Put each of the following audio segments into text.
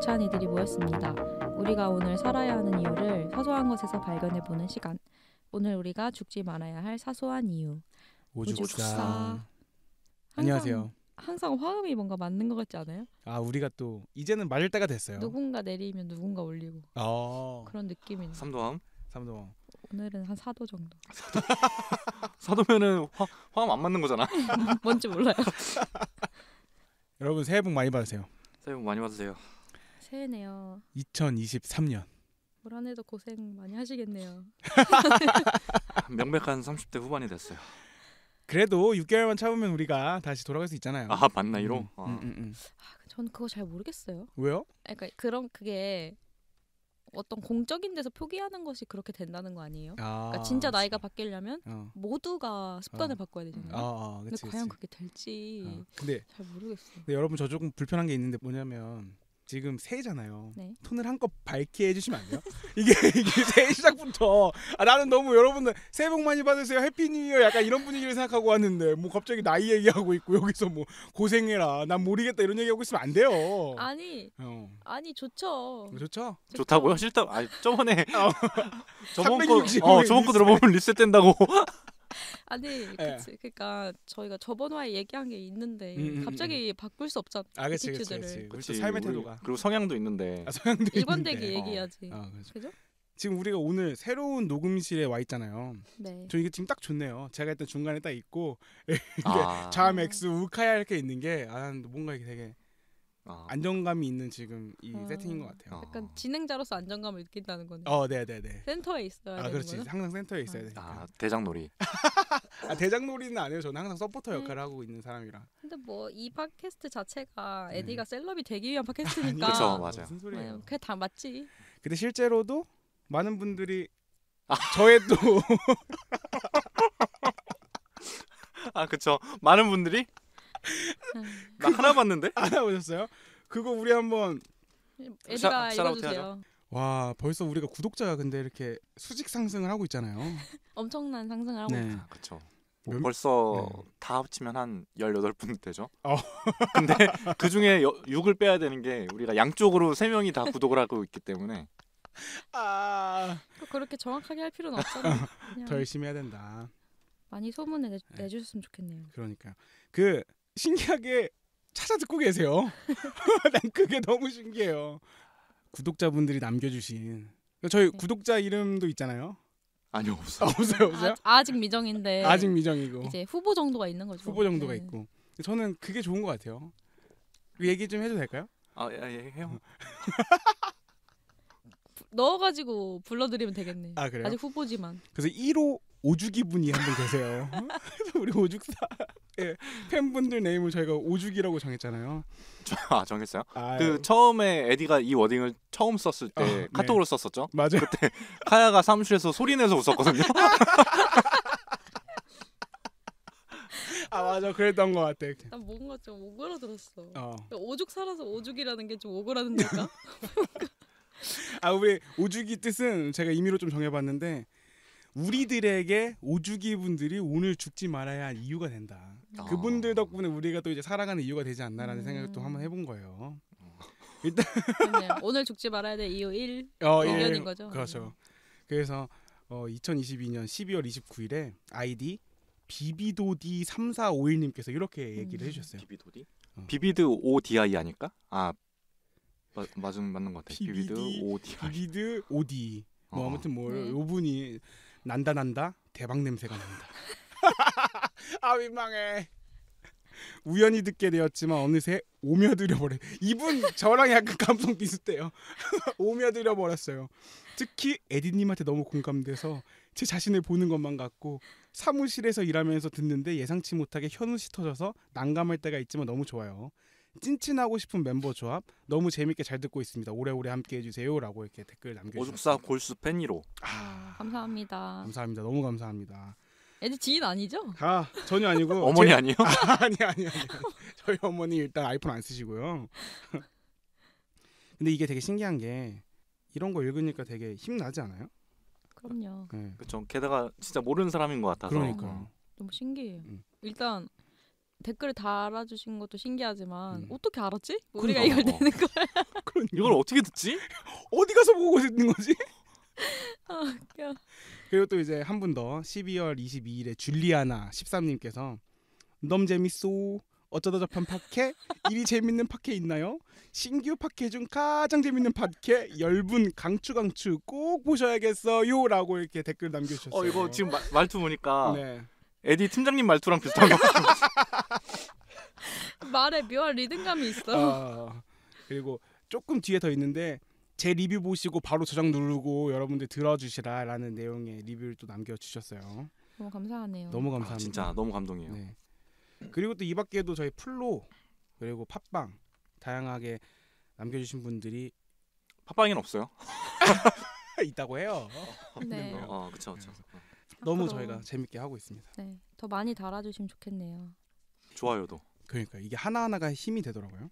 유치한 이들이 모였습니다. 우리가 오늘 살아야 하는 이유를 사소한 것에서 발견해 보는 시간. 오늘 우리가 죽지 말아야 할 사소한 이유. 오죽사. 안녕하세요. 항상 화음이 뭔가 맞는 것 같지 않아요? 아 우리가 또 이제는 맞을 때가 됐어요. 누군가 내리면 누군가 올리고 아~ 그런 느낌이네. 삼도함? 삼도함. 오늘은 한 4도 정도. 4도. 면은 화, 화음 안 맞는 거잖아. 뭔지 몰라요. 여러분 새해 복 많이 받으세요. 새해 복 많이 받으세요. 새해네요. 2023년. 올 한해도 고생 많이 하시겠네요. 명백한 30대 후반이 됐어요. 그래도 6개월만 참으면 우리가 다시 돌아갈 수 있잖아요. 아 맞나 이로? 음, 음, 음, 음. 아, 그 전 그거 잘 모르겠어요. 왜요? 아, 그러니까 그런 그게 어떤 공적인 데서 표기하는 것이 그렇게 된다는 거 아니에요? 아, 그러니까 진짜 나이가 바뀌려면 어. 모두가 습관을 어. 바꿔야 되잖아요. 어, 그치, 근데 과연 그치. 그게 될지 어. 잘 모르겠어요. 근데 여러분 저 조금 불편한 게 있는데 뭐냐면 지금 새잖아요. 네. 톤을 한껏 밝게 해주시면 안 돼요? 이게 이게 새 시작부터 아, 나는 너무 여러분들 새해 복 많이 받으세요 해피뉴이어 약간 이런 분위기를 생각하고 왔는데 뭐 갑자기 나이 얘기하고 있고 여기서 뭐 고생해라 난 모르겠다 이런 얘기하고 있으면 안 돼요. 아니 어. 아니 좋죠. 좋죠. 좋다고요? 싫다. 아 저번에 어. 저번 거 어, 저번 거 들어보면 리셋된다고. 아니 예. 그치 그니까 저희가 저번 화에 얘기한 게 있는데 음, 음 갑자기 음, 음, 바꿀 수 없잖아 아, 그치 그치 그치 그치 삶의 태도가 그리고 성향도 있는데 아, 성향도 일관되게 얘기해야지 어. 아, 그죠 지금 우리가 오늘 새로운 녹음실에 와 있잖아요. 네. 저 이게 지금 딱 좋네요. 제가 일단 중간에 딱 있고 아. 좌 맥스 우카야 이렇게 있는 게 아, 뭔가 이게 되게 아. 안정감이 있는 지금 이 아. 세팅인 것 같아요. 아. 약간 진행자로서 안정감을 느낀다는 거네. 어, 네, 네, 네. 센터에 있어야 아, 되는 그렇지. 거죠? 항상 센터에 있어야 아. 되니 아, 대장놀이. 아, 대장놀이는 안 해요. 저는 항상 서포터 음. 역할을 하고 있는 사람이라. 근데 뭐 이 팟캐스트 자체가 네. 에디가 셀럽이 되기 위한 팟캐스트니까. 그렇죠, 맞아. 무슨 소리예요? 네, 그게 다 맞지. 근데 실제로도 많은 분들이 아. 저의 또 아, 그렇죠. 많은 분들이 나 하나 봤는데? 하나 보셨어요? 그거 우리 한번 애들아 읽어주세요. 와 벌써 우리가 구독자가 근데 이렇게 수직 상승을 하고 있잖아요. 엄청난 상승을 하고 네. 있죠. 그렇죠. 몇... 벌써 네. 다 합치면 한 18분 되죠. 어. 근데 그 중에 6을 빼야 되는 게 우리가 양쪽으로 3명이 다 구독을 하고 있기 때문에 아. 그 그렇게 정확하게 할 필요는 없잖아요. 더 열심히 해야 된다. 많이 소문을 내, 네. 주셨으면 좋겠네요. 그러니까요. 그 신기하게 찾아 듣고 계세요. 난 그게 너무 신기해요. 구독자분들이 남겨주신 저희 네. 구독자 이름도 있잖아요. 아니요 없어요. 아, 없어요 없어요. 아, 직 미정인데. 아직 미정이고. 이제 후보 정도가 있는 거죠. 후보 정도가 네. 있고. 저는 그게 좋은 것 같아요. 얘기 좀 해도 될까요? 아예 아, 예, 해요. 음. 넣어가지고 불러드리면 되겠네. 아 그래요? 아직 후보지만. 그래서 1호 오죽이 분이 한 분 계세요. 우리 오죽사 예, 팬분들 네임을 저희가 오죽이라고 정했잖아요. 아 정했어요? 아유. 그 예. 처음에 에디가 이 워딩을 처음 썼을 때 어, 카톡으로 네. 썼었죠. 맞아요. 그때 카야가 사무실에서 소리 내서 웃었거든요. 아 맞아 그랬던 것 같아. 나 뭔가 좀 오그라들었어. 어. 오죽 살아서 오죽이라는 게 좀오그라든다아 우리 오죽이 뜻은 제가 임의로 좀 정해봤는데 우리들에게 오죽이 분들이 오늘 죽지 말아야 할 이유가 된다. 아. 그분들 덕분에 우리가 또 이제 살아가는 이유가 되지 않나라는 음. 생각을 또 한번 해본 거예요. 음. 일단 오늘 죽지 말아야 될 이유 1 어, 의견인 예, 거죠. 그렇죠. 음. 그래서 어, 2022년 12월 29일에 아이디 비비도디 3451님께서 이렇게 얘기를 음. 해주셨어요. 비비도디? 어. 비비드 ODI 아닐까? 아 마, 맞은 맞는 것 같아. 비비드 ODI. 비비드 OD. 뭐 어. 아무튼 뭐 네. 요분이 난다 난다 대박 냄새가 난다. 아 민망해. 우연히 듣게 되었지만 어느새 오며들여 버려. 이분 저랑 약간 감성 비슷해요. 오며들여 버렸어요. 특히 에디님한테 너무 공감돼서 제 자신을 보는 것만 같고 사무실에서 일하면서 듣는데 예상치 못하게 현우 씨 터져서 난감할 때가 있지만 너무 좋아요. 찐친하고 싶은 멤버 조합 너무 재밌게 잘 듣고 있습니다. 오래오래 함께 해주세요라고 이렇게 댓글 남겨주셨어요. 오죽사 골수 팬이로. 아, 아, 감사합니다. 감사합니다. 너무 감사합니다. 애들 지인 아니죠? 아 전혀 아니고 어머니 제... 아니요? 아, 아니 아니 아니 저희 어머니 일단 아이폰 안 쓰시고요. 근데 이게 되게 신기한 게 이런 거 읽으니까 되게 힘 나지 않아요? 그럼요. 네. 그렇죠. 게다가 진짜 모르는 사람인 것 같아서. 그러니까. 너무 신기해요. 음. 일단 댓글을 달아주신 것도 신기하지만 음. 어떻게 알았지? 뭐 우리가 그러니까. 이걸 어. 내는 거야. 그런 그러니까. 이걸 어떻게 듣지? 어디 가서 보고 있는 거지? 아, 웃겨. 그리고 또 이제 한 분 더 12월 22일에 줄리아나 13님께서 너무 재밌소. 어쩌다 접한 팟캐 일이 재밌는 팟캐 있나요? 신규 팟캐 중 가장 재밌는 팟캐 열 분 강추 강추 꼭 보셔야겠어요라고 이렇게 댓글 어, 남겨주셨어요. 어 이거 지금 마, 말투 보니까 네. 에디 팀장님 말투랑 비슷한 거. 말에 묘한 리듬감이 있어. 아, 그리고 조금 뒤에 더 있는데 제 리뷰 보시고 바로 저장 누르고 여러분들 들어주시라라는 내용의 리뷰를 또 남겨주셨어요. 너무 감사하네요. 너무 아, 감사합니다. 아, 진짜 너무 감동이에요. 네. 그리고 또 이밖에도 저희 플로 그리고 팟빵 다양하게 남겨주신 분들이 팟빵에는 없어요. 있다고 해요. 네. 어, 그렇죠, 그렇죠. 너무 저희가 재밌게 하고 있습니다. 네, 더 많이 달아주시면 좋겠네요. 좋아요도. 그러니까 이게 하나 하나가 힘이 되더라고요.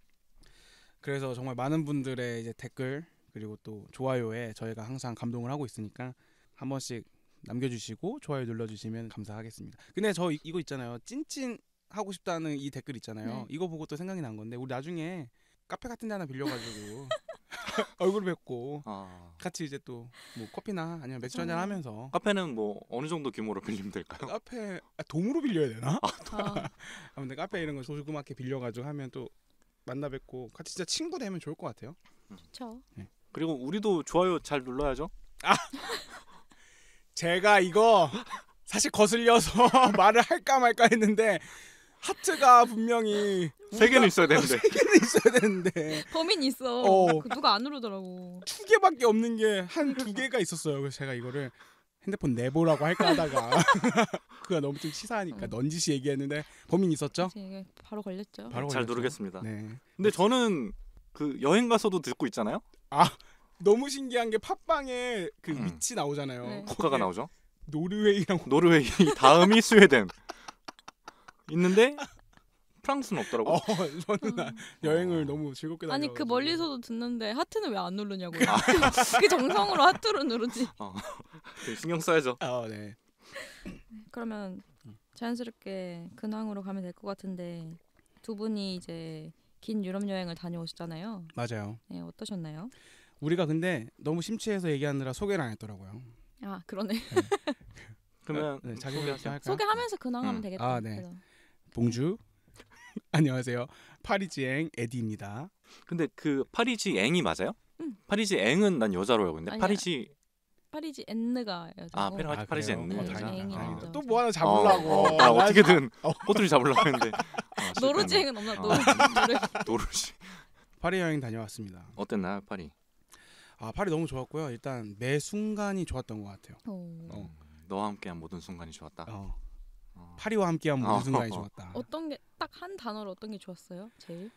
그래서 정말 많은 분들의 이제 댓글 그리고 또 좋아요에 저희가 항상 감동을 하고 있으니까 한 번씩 남겨주시고 좋아요 눌러주시면 감사하겠습니다. 근데 저 이, 거 있잖아요. 찐찐 하고 싶다는 이 댓글 있잖아요. 네. 이거 보고 또 생각이 난 건데 우리 나중에 카페 같은 데 하나 빌려가지고 얼굴 뵙고 아. 같이 이제 또 뭐 커피나 아니면 맥주 한잔 그렇죠. 하면서 카페는 뭐 어느 정도 규모로 빌리면 될까요? 카페 아, 동으로 빌려야 되나? 아. 아. 아무튼 카페 이런 거 조그맣게 빌려가지고 하면 또 만나 뵙고 같이 진짜 친구 되면 좋을 것 같아요. 좋죠. 네. 그리고 우리도 좋아요 잘 눌러야죠. 아 제가 이거 사실 거슬려서 말을 할까 말까 했는데 하트가 분명히 세 개는 있어야 되는데. 세 개는 있어야 되는데. 범인 있어. 어. 그 누가 안 오르더라고. 두 개밖에 없는 게한두 개가 있었어요. 그래서 제가 이거를 핸드폰 내보라고 할까 하다가 그가 너무 좀 치사하니까 어. 넌지시 얘기했는데 범인 있었죠? 바로 걸렸죠. 바로 걸렸죠? 누르겠습니다. 네. 근데 저는 그 여행 가서도 듣고 있잖아요. 아 너무 신기한 게 팟빵에 그 음. 위치 나오잖아요. 네. 국가가 나오죠? 노르웨이랑 노르웨이 다음이 스웨덴. 있는데 프랑스는 없더라고. 어, 저는 음. 여행을 너무 즐겁게 다녀. 아니 그 멀리서도 듣는데 하트는 왜 안 누르냐고요. 그 정성으로 하트로 누르지. 어, 신경 써야죠. 어, 네. 그러면 자연스럽게 근황으로 가면 될 것 같은데 두 분이 이제 긴 유럽 여행을 다녀오셨잖아요. 맞아요. 네, 어떠셨나요? 우리가 근데 너무 심취해서 얘기하느라 소개를 안 했더라고요. 아 그러네. 네. 그러면 네, 자기 소개하면서 근황하면 응. 음. 되겠다. 아 네. 그래서. 봉주 안녕하세요. 파리지앵 에디입니다. 근데 그 파리지앵이 맞아요? 응. 파리지앵은 난 여자로 알고 있는데 파리지 파리지 엔느가 여자. 아, 페라, 아 파리지 엔느. 어, 다행이다. 또뭐 하나 잡으려고. 어, 아, 아, 어, 어떻게든 꼬투리 잡으려고 했는데. 아, 노르지행은 없나? 아. 노르지. 노르지. 파리 여행 다녀왔습니다. 어땠나 파리? 아 파리 너무 좋았고요. 일단 매 순간이 좋았던 것 같아요. 어. 음, 너와 함께한 모든 순간이 좋았다. 어. 파리와 함께한 모든 순간이 좋았다. 어떤 게 딱 한 단어로 어떤 게 좋았어요? 제일?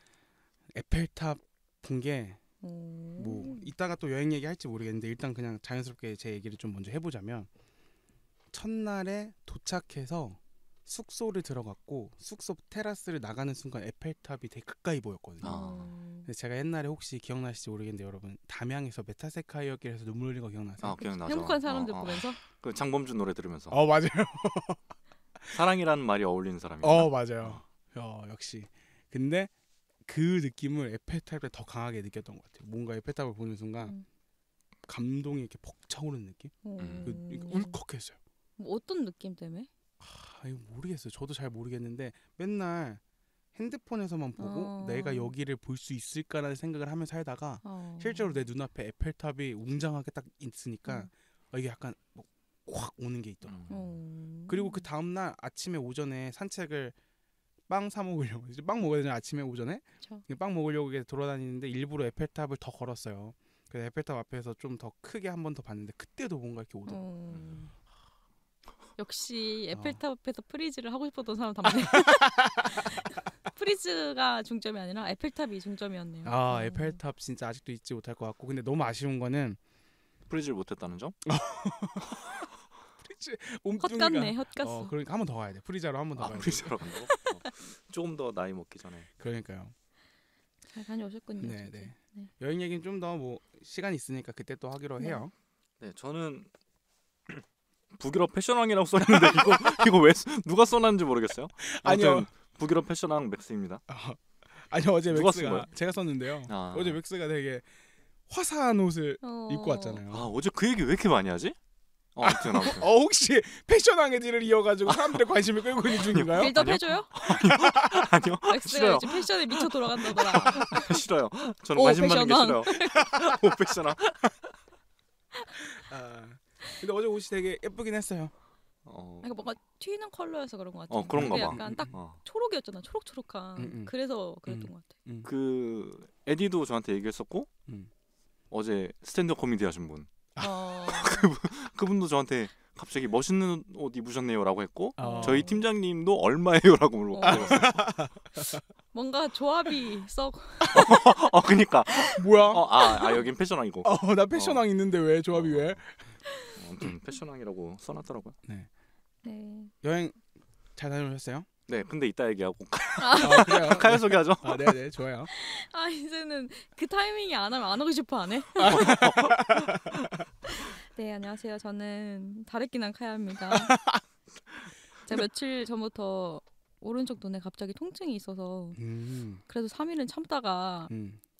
에펠탑 본게뭐 음. 이따가 또 여행 얘기할지 모르겠는데 일단 그냥 자연스럽게 제 얘기를 좀 먼저 해보자면 첫날에 도착해서 숙소를 들어갔고 숙소 테라스를 나가는 순간 에펠탑이 되게 가까이 보였거든요. 아. 제가 옛날에 혹시 기억나실지 모르겠는데 여러분 담양에서 메타세카이어 길에서 눈물 흘린 거 기억나세요? 아, 기억나죠. 행복한 사람들 어, 어. 보면서 그 장범준 노래 들으면서. 어 맞아요. 사랑이라는 말이 어울리는 사람이야. 어 맞아요. 어, 역시. 근데 그 느낌을 에펠탑에 더 강하게 느꼈던 것 같아요. 뭔가 에펠탑을 보는 순간 음. 감동이 이렇게 벅차오르는 느낌. 음. 그, 울컥했어요. 뭐 어떤 느낌 때문에? 아, 이거 모르겠어요. 저도 잘 모르겠는데 맨날 핸드폰에서만 보고 어. 내가 여기를 볼 수 있을까라는 생각을 하면 살다가 어. 실제로 내 눈앞에 에펠탑이 웅장하게 딱 있으니까 음. 아, 이게 약간 뭐확 오는 게 있더라고요. 음. 어. 그리고 그 다음 날 아침에 오전에 산책을 빵 사 먹으려고 이제 빵 먹어야 되잖아 아침에 오전에 그렇빵 먹으려고 돌아다니는데 일부러 에펠탑을 더 걸었어요. 그래서 에펠탑 앞에서 좀 더 크게 한 번 더 봤는데 그때도 뭔가 이렇게 오더라고요. 어. 음. 역시 아. 에펠탑 앞에서 프리즈를 하고 싶었던 사람 답네. 프리즈가 중점이 아니라 에펠탑이 중점이었네요. 아 음. 에펠탑 진짜 아직도 잊지 못할 것 같고 근데 너무 아쉬운 거는 프리즈를 못했다는 점? 헛갔네, 어, 헛갔어. 어, 그러니까 한번 더 가야 돼. 프리자로 한 번더 아, 가야 돼. 프리자로 간다고? 어. 조금 더 나이 먹기 전에. 그러니까요. 잘 다녀오셨군요. 네, 네. 네. 여행 얘기는 좀 더 뭐 시간 있으니까 그때 또 하기로 네. 해요. 네, 저는 북유럽 패션왕이라고 써있는데 이거 이거 왜 누가 써놨는지 모르겠어요. 아니요. 북유럽 패션왕 맥스입니다. 아, 아니 어제 맥스가 제가 썼는데요. 아. 어제 맥스가 되게 화사한 옷을 어... 입고 왔잖아요. 아 어제 그 얘기 왜 이렇게 많이 하지? 어, 아무튼 아무튼. 어 혹시 패션 왕의지를 이어가지고 사람들의 관심을 끌고 있는 중인가요? 빌드 해줘요? 아니요. 아, 싫어요. 지금 패션에 미쳐 돌아간다더라. 싫어요. 저는 관심 받는 게 싫어요. 오 패션아. 아, 근데 어제 옷이 되게 예쁘긴 했어요. 어, 아, 그러니까 뭔가 튀는 컬러여서 그런 것 같아. 어 그런가 봐. 약간 딱 어. 초록이었잖아. 초록초록한. 음, 음. 그래서 그랬던 음. 것 같아. 그 에디도 저한테 얘기했었고 음. 어제 스탠드 코미디 하신 분 아, 어... 그분도 저한테 갑자기 멋있는 옷 입으셨네요라고 했고 어... 저희 팀장님도 얼마예요라고 물어봤어요. 어. 뭔가 조합이 썩. 어, 그니까. 뭐야? 어, 아, 아 여긴 패션왕이고. 어, 나 어. 패션왕 있는데 왜 조합이 왜? 아무튼 패션왕이라고 써놨더라고요. 네. 네. 여행 잘 다녀오셨어요? 네, 근데 이따 얘기하고 아, 그요 소개하죠. 아, 네, 네, 좋아요. 아 이제는 그 타이밍이 안 하면 안 하고 싶어 안 해. 네, 안녕하세요. 저는 다래끼난 카야입니다. 제가 며칠 전부터 오른쪽 눈에 갑자기 통증이 있어서 음. 그래도 3일은 참다가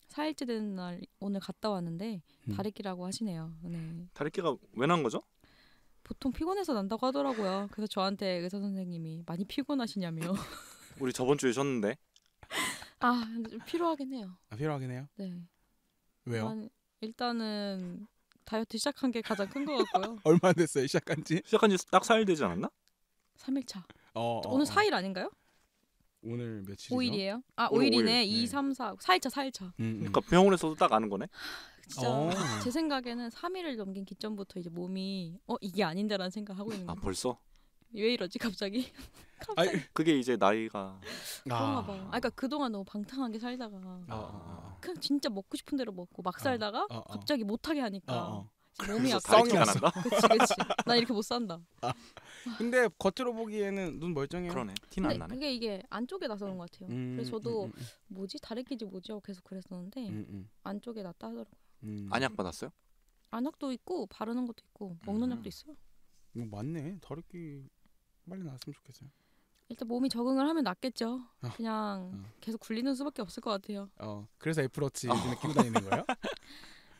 4일째 음. 되는 날 오늘 갔다 왔는데 음. 다래끼라고 하시네요. 네. 다래끼가 왜 난 거죠? 보통 피곤해서 난다고 하더라고요. 그래서 저한테 의사 선생님이 많이 피곤하시냐며. 우리 저번 주에 쉬었는데. 아 필요하긴 해요. 아, 필요하긴 해요. 네. 왜요? 난, 일단은 다이어트 시작한 게 가장 큰 것 같고요. 얼마 됐어요? 시작한 지? 시작한 지 딱 4일 되지 않았나? 3일 차. 어, 어, 오늘 어, 4일 아닌가요? 오늘 며칠이죠? 5일이에요? 아, 5일이네. 5일. 2, 3, 4. 4일차, 4일차. 음, 음. 그러니까 병원에서도 딱 아는 거네. 진짜 오. 어. 제 생각에는 3일을 넘긴 기점부터 이제 몸이 어 이게 아닌데라는 생각하고 있는 아, 거예 벌써? 왜 이러지 갑자기? 갑자기. 아 그게 이제 나이가 아. 그런가 봐. 아, 그러니까 그동안 너무 방탕하게 살다가 아, 아. 그냥 진짜 먹고 싶은 대로 먹고 막 살다가 아, 아, 갑자기 못하게 하니까 몸이 썩이 안 한다. 그렇지, 그렇지. 난 이렇게 못 산다. 근데 겉으로 보기에는 눈 멀쩡해요. 그러네. 티는 안 나네. 그게 이게 안쪽에 나서 그것 같아요. 음, 그래서 저도 음, 음. 음. 뭐지 다래끼지 뭐지 하고 계속 그랬었는데 음, 음. 안쪽에 났다 하더라고 음. 안약 받았어요? 안약도 있고 바르는 것도 있고 먹는 음. 약도 있어요. 이 뭐 맞네. 다리끼 빨리 나왔으면 좋겠어요. 일단 몸이 적응을 하면 낫겠죠. 어. 그냥 어. 계속 굴리는 수밖에 없을 것 같아요. 어, 그래서 애플워치 요즘에 끼고 다니는 거예요?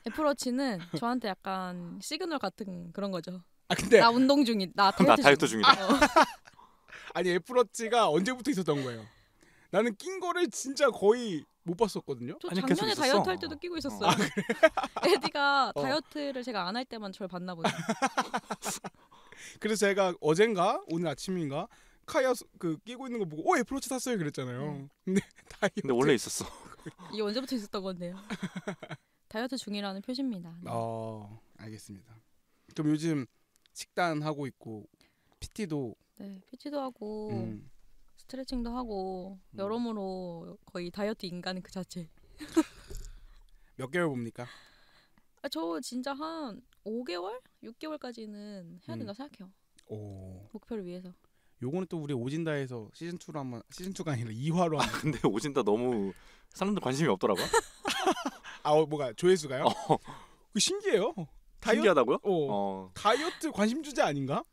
애플워치는 저한테 약간 시그널 같은 그런 거죠. 아 근데 나 운동 중이, 나 다이어트, 나 다이어트 중. 이다 어. 아니 애플워치가 언제부터 있었던 거예요? 나는 낀 거를 진짜 거의 못 봤었거든요. 저 아니, 작년에 다이어트 있었어. 할 때도 끼고 어. 있었어요. 아, 그래? 에디가 어. 다이어트를 제가 안 할 때만 저를 봤나 보죠. 그래서 제가 어젠가 오늘 아침인가 카야 그 끼고 있는 거 보고 오 어, 애플워치 예, 샀어요 그랬잖아요. 음. 근데 다이어트 근데 원래 있었어. 이 언제부터 있었던 건데요. 다이어트 중이라는 표시입니다. 네. 어 알겠습니다. 그럼 요즘 식단 하고 있고 PT도 네 PT도 하고 음. 스트레칭도 하고 음. 여러모로 거의 다이어트 인간 그 자체. 몇 개월 봅니까? 아, 저 진짜 한 5개월, 6개월까지는 해야 된다 고 음. 생각해요. 오. 목표를 위해서. 요거는 또 우리 오진다에서 시즌 2로 한번 시즌 2가 아니라 2화로 아, 한번. 아, 근데 오진다 너무 사람들 관심이 없더라고. 아 어, 뭐가 조회수가요? 어. 그 신기해요. 다이어... 신기하다고요? 어. 어. 다이어트 관심 주제 아닌가?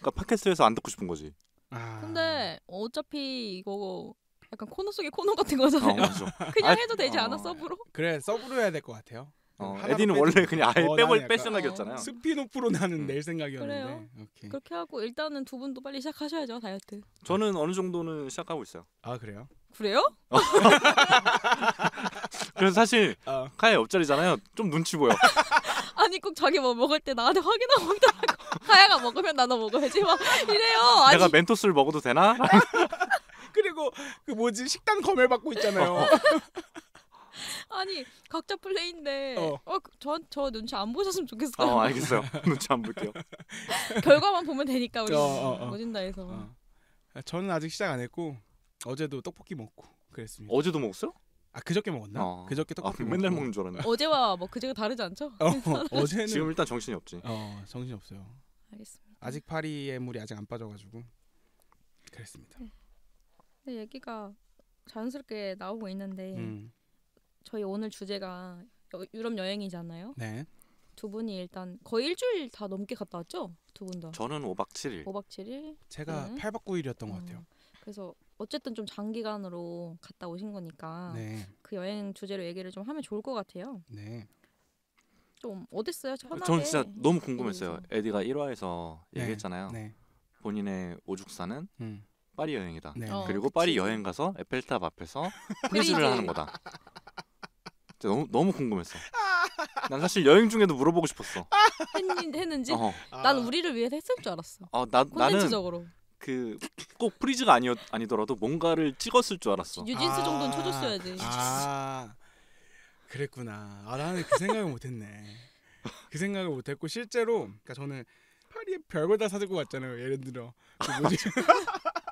그러니까 팟캐스트에서 안 듣고 싶은 거지. 아... 근데 어차피 이거 약간 코너 속의 코너 같은 거잖아요. 어, 그냥 아, 해도 되지 아, 않아 어. 서브로? 그래 서브로 해야 될 것 같아요. 어, 에디는 빼지. 그냥 아예 빼볼 어, 뺄 생각이었잖아요. 어, 스피노프로 나는 음. 낼 생각이었는데. 그렇게 하고 일단은 두 분도 빨리 시작하셔야죠 다이어트. 저는 어느 정도는 시작하고 있어요. 아 그래요? 그래요? 그래서 사실 어. 카의 옆자리잖아요. 좀 눈치 보여. 아니 꼭 자기 뭐 먹을 때 나한테 확인하고 먹더고 하야가 먹으면 나도 먹어야지 막 이래요. 아니, 내가 멘토스를 먹어도 되나? 그리고 그 뭐지 식당 검열 받고 있잖아요. 어. 아니 각자 플레이인데 어. 어, 그, 저, 저 눈치 안 보셨으면 좋겠어요. 어, 알겠어요. 눈치 안 볼게요. 결과만 보면 되니까 우리 어진다해서. 어, 어. 저는 아직 시작 안 했고 어제도 떡볶이 먹고 그랬습니다. 어제도 먹었어요? 아 그저께 먹었나? 어. 그저께 떡볶이 아, 맨날 먹고. 먹는 줄 알았네. 어제와 뭐 그제가 다르지 않죠? 어, 어제는 지금 일단 정신이 없지. 어 정신 없어요. 알겠습니다. 아직 파리의 물이 아직 안 빠져가지고 그랬습니다. 네. 얘기가 자연스럽게 나오고 있는데 음. 저희 오늘 주제가 유럽 여행이잖아요. 네. 두 분이 일단 거의 일주일 다 넘게 갔다 왔죠? 두 분 다. 저는 5박 7일. 5박 7일. 제가 네. 8박 9일이었던 음. 것 어. 같아요. 그래서 어쨌든 좀 장기간으로 갔다 오신 거니까 네. 그 여행 주제로 얘기를 좀 하면 좋을 것 같아요. 네. 좀 어땠어요? 편하게. 저는 진짜 너무 궁금했어요. 에디가 1화에서 네. 얘기했잖아요. 네. 본인의 오죽사는 음. 파리 여행이다. 네. 어, 그리고 그치. 파리 여행 가서 에펠탑 앞에서 포즈를 하는 거다. 너무 너무 궁금했어. 난 사실 여행 중에도 물어보고 싶었어. 했, 는지 어. 난 우리를 위해서 했을 줄 알았어. 어, 나, 나는 그꼭 프리즈가 아니 아니더라도 뭔가를 찍었을 줄 알았어. 유진스 아~ 정도는 쳐줬어야지. 아 그랬구나. 아 나는 그 생각을 못했네. 그 생각을 못했고 실제로 그러니까 저는 파리에 별걸 다 사들고 갔잖아요. 예를 들어 그 뭐지?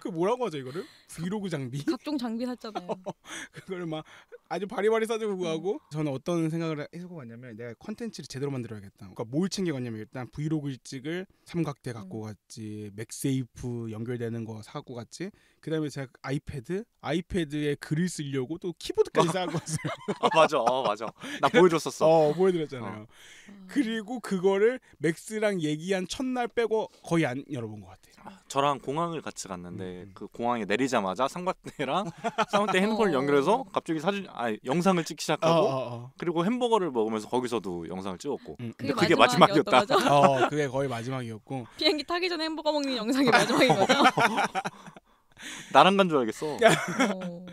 그 뭐라고 하죠 이거를? 브이로그 장비? 각종 장비 샀잖아요. 그걸 막 아주 바리바리 싸지고 구하고 음. 저는 어떤 생각을 해서 왔냐면 내가 컨텐츠를 제대로 만들어야겠다. 그러니까 뭘 챙겨갔냐면 일단 브이로그 찍을 삼각대 갖고 음. 갔지, 맥세이프 연결되는 거 사고 갖 갔지. 그다음에 제가 아이패드, 아이패드에 글을 쓰려고 또 키보드까지 아. 사고 갖 왔어요. 아, 맞아, 어, 맞아. 나 보여줬었어. 어, 보여드렸잖아요. 어. 그리고 그거를 맥스랑 얘기한 첫날 빼고 거의 안 열어본 것 같아요. 아, 저랑 공항을 같이 갔는데 음. 그 공항에 내리자마자 삼각대랑 삼각대 핸드폰을 연결해서 어. 갑자기 사진 아니 영상을 찍기 시작하고 어, 어, 어. 그리고 햄버거를 먹으면서 거기서도 영상을 찍었고 음, 그게, 음. 근데 그게 마지막이었다. 마지막이었다. 어, 그게 거의 마지막이었고 비행기 타기 전에 햄버거 먹는 영상이 마지막인 거죠? 나랑 간 줄 알겠어. 어.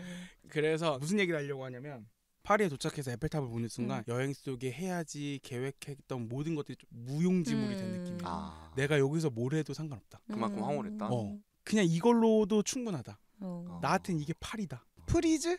그래서 무슨 얘기를 하려고 하냐면 파리에 도착해서 에펠탑을 보는 순간 음. 여행 속에 해야지 계획했던 모든 것들이 무용지물이 된 음. 느낌이야. 아. 내가 여기서 뭘 해도 상관없다. 그만큼 음. 황홀했다. 어, 그냥 이걸로도 충분하다. 어. 아. 나한텐 이게 파리다. 프리즈?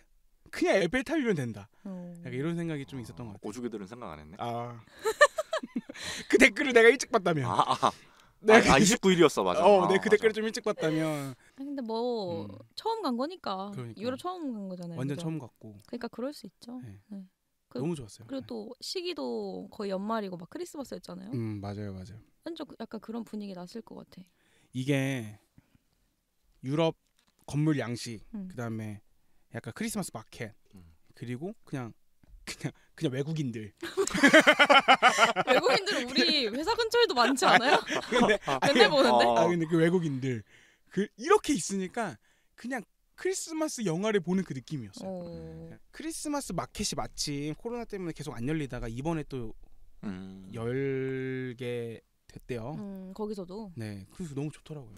그냥 에펠베 타면 된다. 어. 약간 이런 생각이 좀 있었던 것 같아요. 오죽들은 생각 안 했네. 아. 그 댓글을 내가 일찍 봤다면. 아, 아. 네. 아, 29일이었어 맞아. 어, 네, 아, 네, 그 댓글을 좀 일찍 봤다면. 근데 뭐 음. 처음 간 거니까 그러니까. 유럽 처음 간 거잖아요. 완전 처음 갔고. 그러니까 그럴 수 있죠. 네. 네. 그, 너무 좋았어요. 그리고 또 시기도 거의 연말이고 막 크리스마스였잖아요. 음 맞아요 맞아요. 완전 그 약간 그런 분위기 났을 것 같아. 이게 유럽 건물 양식 음. 그다음에 약간 크리스마스 마켓 음. 그리고 그냥 그냥 그냥 외국인들. 외국인들 우리 회사 근처에도 많지 않아요? 근데 아, 맨날 보는데. 어. 아 근데 그 외국인들 그 이렇게 있으니까 그냥 크리스마스 영화를 보는 그 느낌이었어요. 오. 음. 크리스마스 마켓이 마침 코로나 때문에 계속 안 열리다가 이번에 또 음. 열게 됐대요. 음, 거기서도. 네, 그래서 너무 좋더라고요.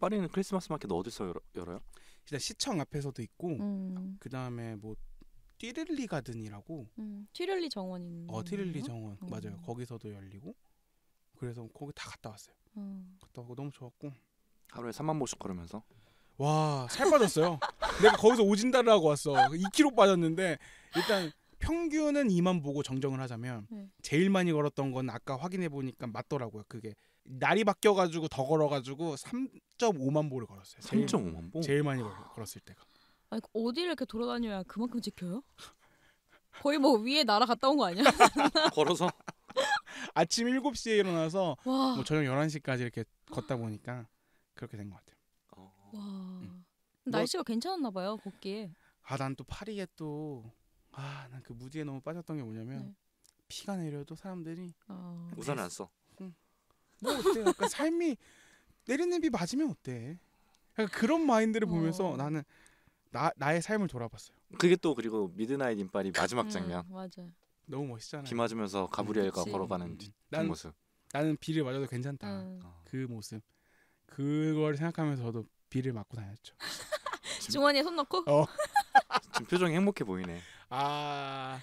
파리는 크리스마스 마켓 어디서 열어, 요 일단 시청 앞에서도 있고 음. 그다음에 뭐 티를리 가든이라고 음, 티를리 정원 있는 어 티를리 정원 음. 맞아요 거기서도 열리고 그래서 거기 다 갔다 왔어요 음. 갔다 오고 너무 좋았고 하루에 3만 보씩 걸으면서 와 살 빠졌어요 내가 거기서 오진다라고 왔어 2kg 빠졌는데 일단 평균은 2만 보고 정정을 하자면 네. 제일 많이 걸었던 건 아까 확인해 보니까 맞더라고요 그게 날이 바뀌어가지고 더 걸어가지고 3.5만 보를 걸었어요. 제일, 3.5만 보? 제일 많이 걸었을 때가. 아니 그 어디를 이렇게 돌아다녀야 그만큼 지켜요? 거의 뭐 위에 날아갔다 온 거 아니야? 걸어서? 아침 7시에 일어나서 와. 뭐 저녁 11시까지 이렇게 걷다 보니까 그렇게 된것 같아요. 어. 와. 응. 음. 날씨가 너... 괜찮았나 봐요 걷기에. 아 난 또 파리에 또아난 그 무디에 너무 빠졌던 게 뭐냐면 네. 비가 내려도 사람들이 어... 우산 안 써. 뭐 어때? 약간 삶이 내리는 비 맞으면 어때? 약간 그런 마인드를 어. 보면서 나는 나 나의 삶을 돌아봤어요. 그게 또 그리고 미드나잇 인파리 마지막 음, 장면. 음, 맞아. 너무 멋있잖아. 비 맞으면서 가브리엘과 그 걸어가는 난, 음. 모습. 나는 비를 맞아도 괜찮다. 음. 어. 그 모습. 그걸 생각하면서 도 비를 맞고 다녔죠. 중원이에 손 넣고? 어. 지금 표정이 행복해 보이네. 아.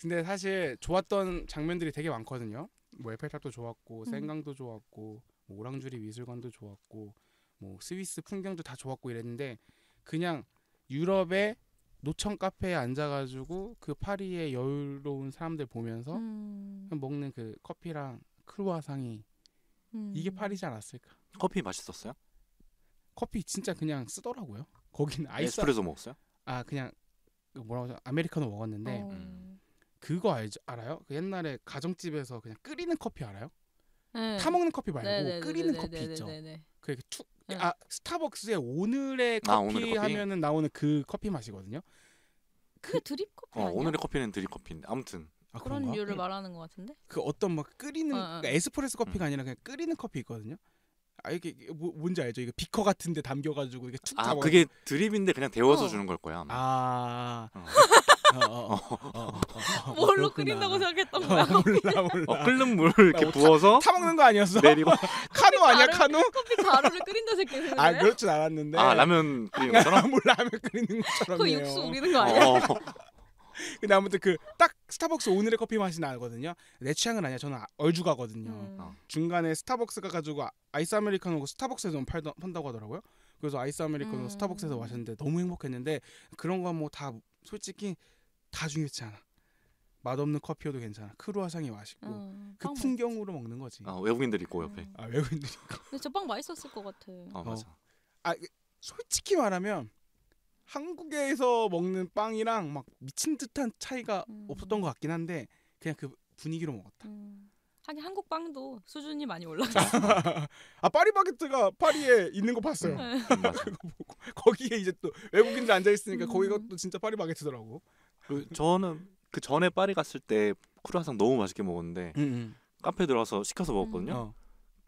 근데 사실 좋았던 장면들이 되게 많거든요. 뭐 에펠탑도 좋았고 센강도 음. 좋았고 뭐 오랑주리 미술관도 좋았고 뭐 스위스 풍경도 다 좋았고 이랬는데 그냥 유럽의 노천 카페에 앉아가지고 그 파리의 여유로운 사람들 보면서 음. 먹는 그 커피랑 크루아상이 음. 이게 파리지 않았을까? 커피 맛있었어요? 커피 진짜 그냥 쓰더라고요. 거긴 네, 아이스 에스프레소 먹었어요? 아 그냥 뭐라고 하죠? 아메리카노 먹었는데 어. 그거 알죠? 알아요? 그 옛날에 가정집에서 그냥 끓이는 커피 알아요? 네. 타 먹는 커피 말고 네네네네네네네. 네, 네, 네, 끓이는 커피 있죠. 그게 툭. 네. 아스타벅스에 아, 오늘의 커피, 아, 오늘의 커피? 하면은 나오는 그 커피 맛이거든요. 그, 그 드립 커피 어, 아니야? 오늘의 커피는 드립 커피인데 아무튼 아, 그런 그런가? 를 그 말하는 것 같은데. 그 어떤 막 끓이는 어, 어. 그러니까 에스프레소 커피가 음. 아니라 그냥 끓이는 커피 있거든요. 아 이게 뭐, 뭔지 알죠? 이거 비커 같은데 담겨가지고 이게 툭. 아 그게 드립인데 그냥 데워서 어. 주는 걸 거야. 아마. 아. 어. 어, 어, 어, 뭘로 끓인다고 생각했던 거야? 몰라 몰라. 끓는 물 이렇게 부어서 타 먹는 거 아니었어? 내리고 카누 아니야 가루 카누? 커피 가루를 끓인다 새끼. 아 그렇진 않았는데. 아 라면 끓이는 아, 것처럼. 몰라 면 끓이는 것처럼. 그 육수 우리는 거 아니야? 어. 근데 아무튼 그딱 스타벅스 오늘의 커피 맛이 나거든요. 내 취향은 아니야. 저는 아, 얼죽하거든요. 음. 중간에 스타벅스가 가지고 아- 이스 아메리카노 스타벅스에서 팔다고 던 하더라고요. 그래서 아이스 아메리카노 음. 스타벅스에서 마셨는데 너무 행복했는데 그런 건뭐다 솔직히 다 중요치 않아. 맛없는 커피여도 괜찮아. 크루아상이 맛있고 음, 그 풍경으로 맛있지. 먹는 거지. 아 외국인들 있고 어. 옆에. 음. 아 외국인들 있고. 근데 저빵 맛있었을 것 같아. 아 어, 맞아. 어. 아 솔직히 말하면 한국에서 먹는 빵이랑 막 미친 듯한 차이가 음. 없었던 것 같긴 한데 그냥 그 분위기로 먹었다. 음. 하긴 한국 빵도 수준이 많이 올라가. 아 파리바게트가 파리에 있는 거 봤어요. 네. 음, 그거 보고 거기에 이제 또 외국인들 앉아 있으니까 음. 거기가 또 진짜 파리바게트더라고. 그 저는 그 전에 파리 갔을 때 크루아상 너무 맛있게 먹었는데 음, 음. 카페 들어와서 시켜서 먹었거든요. 음, 어.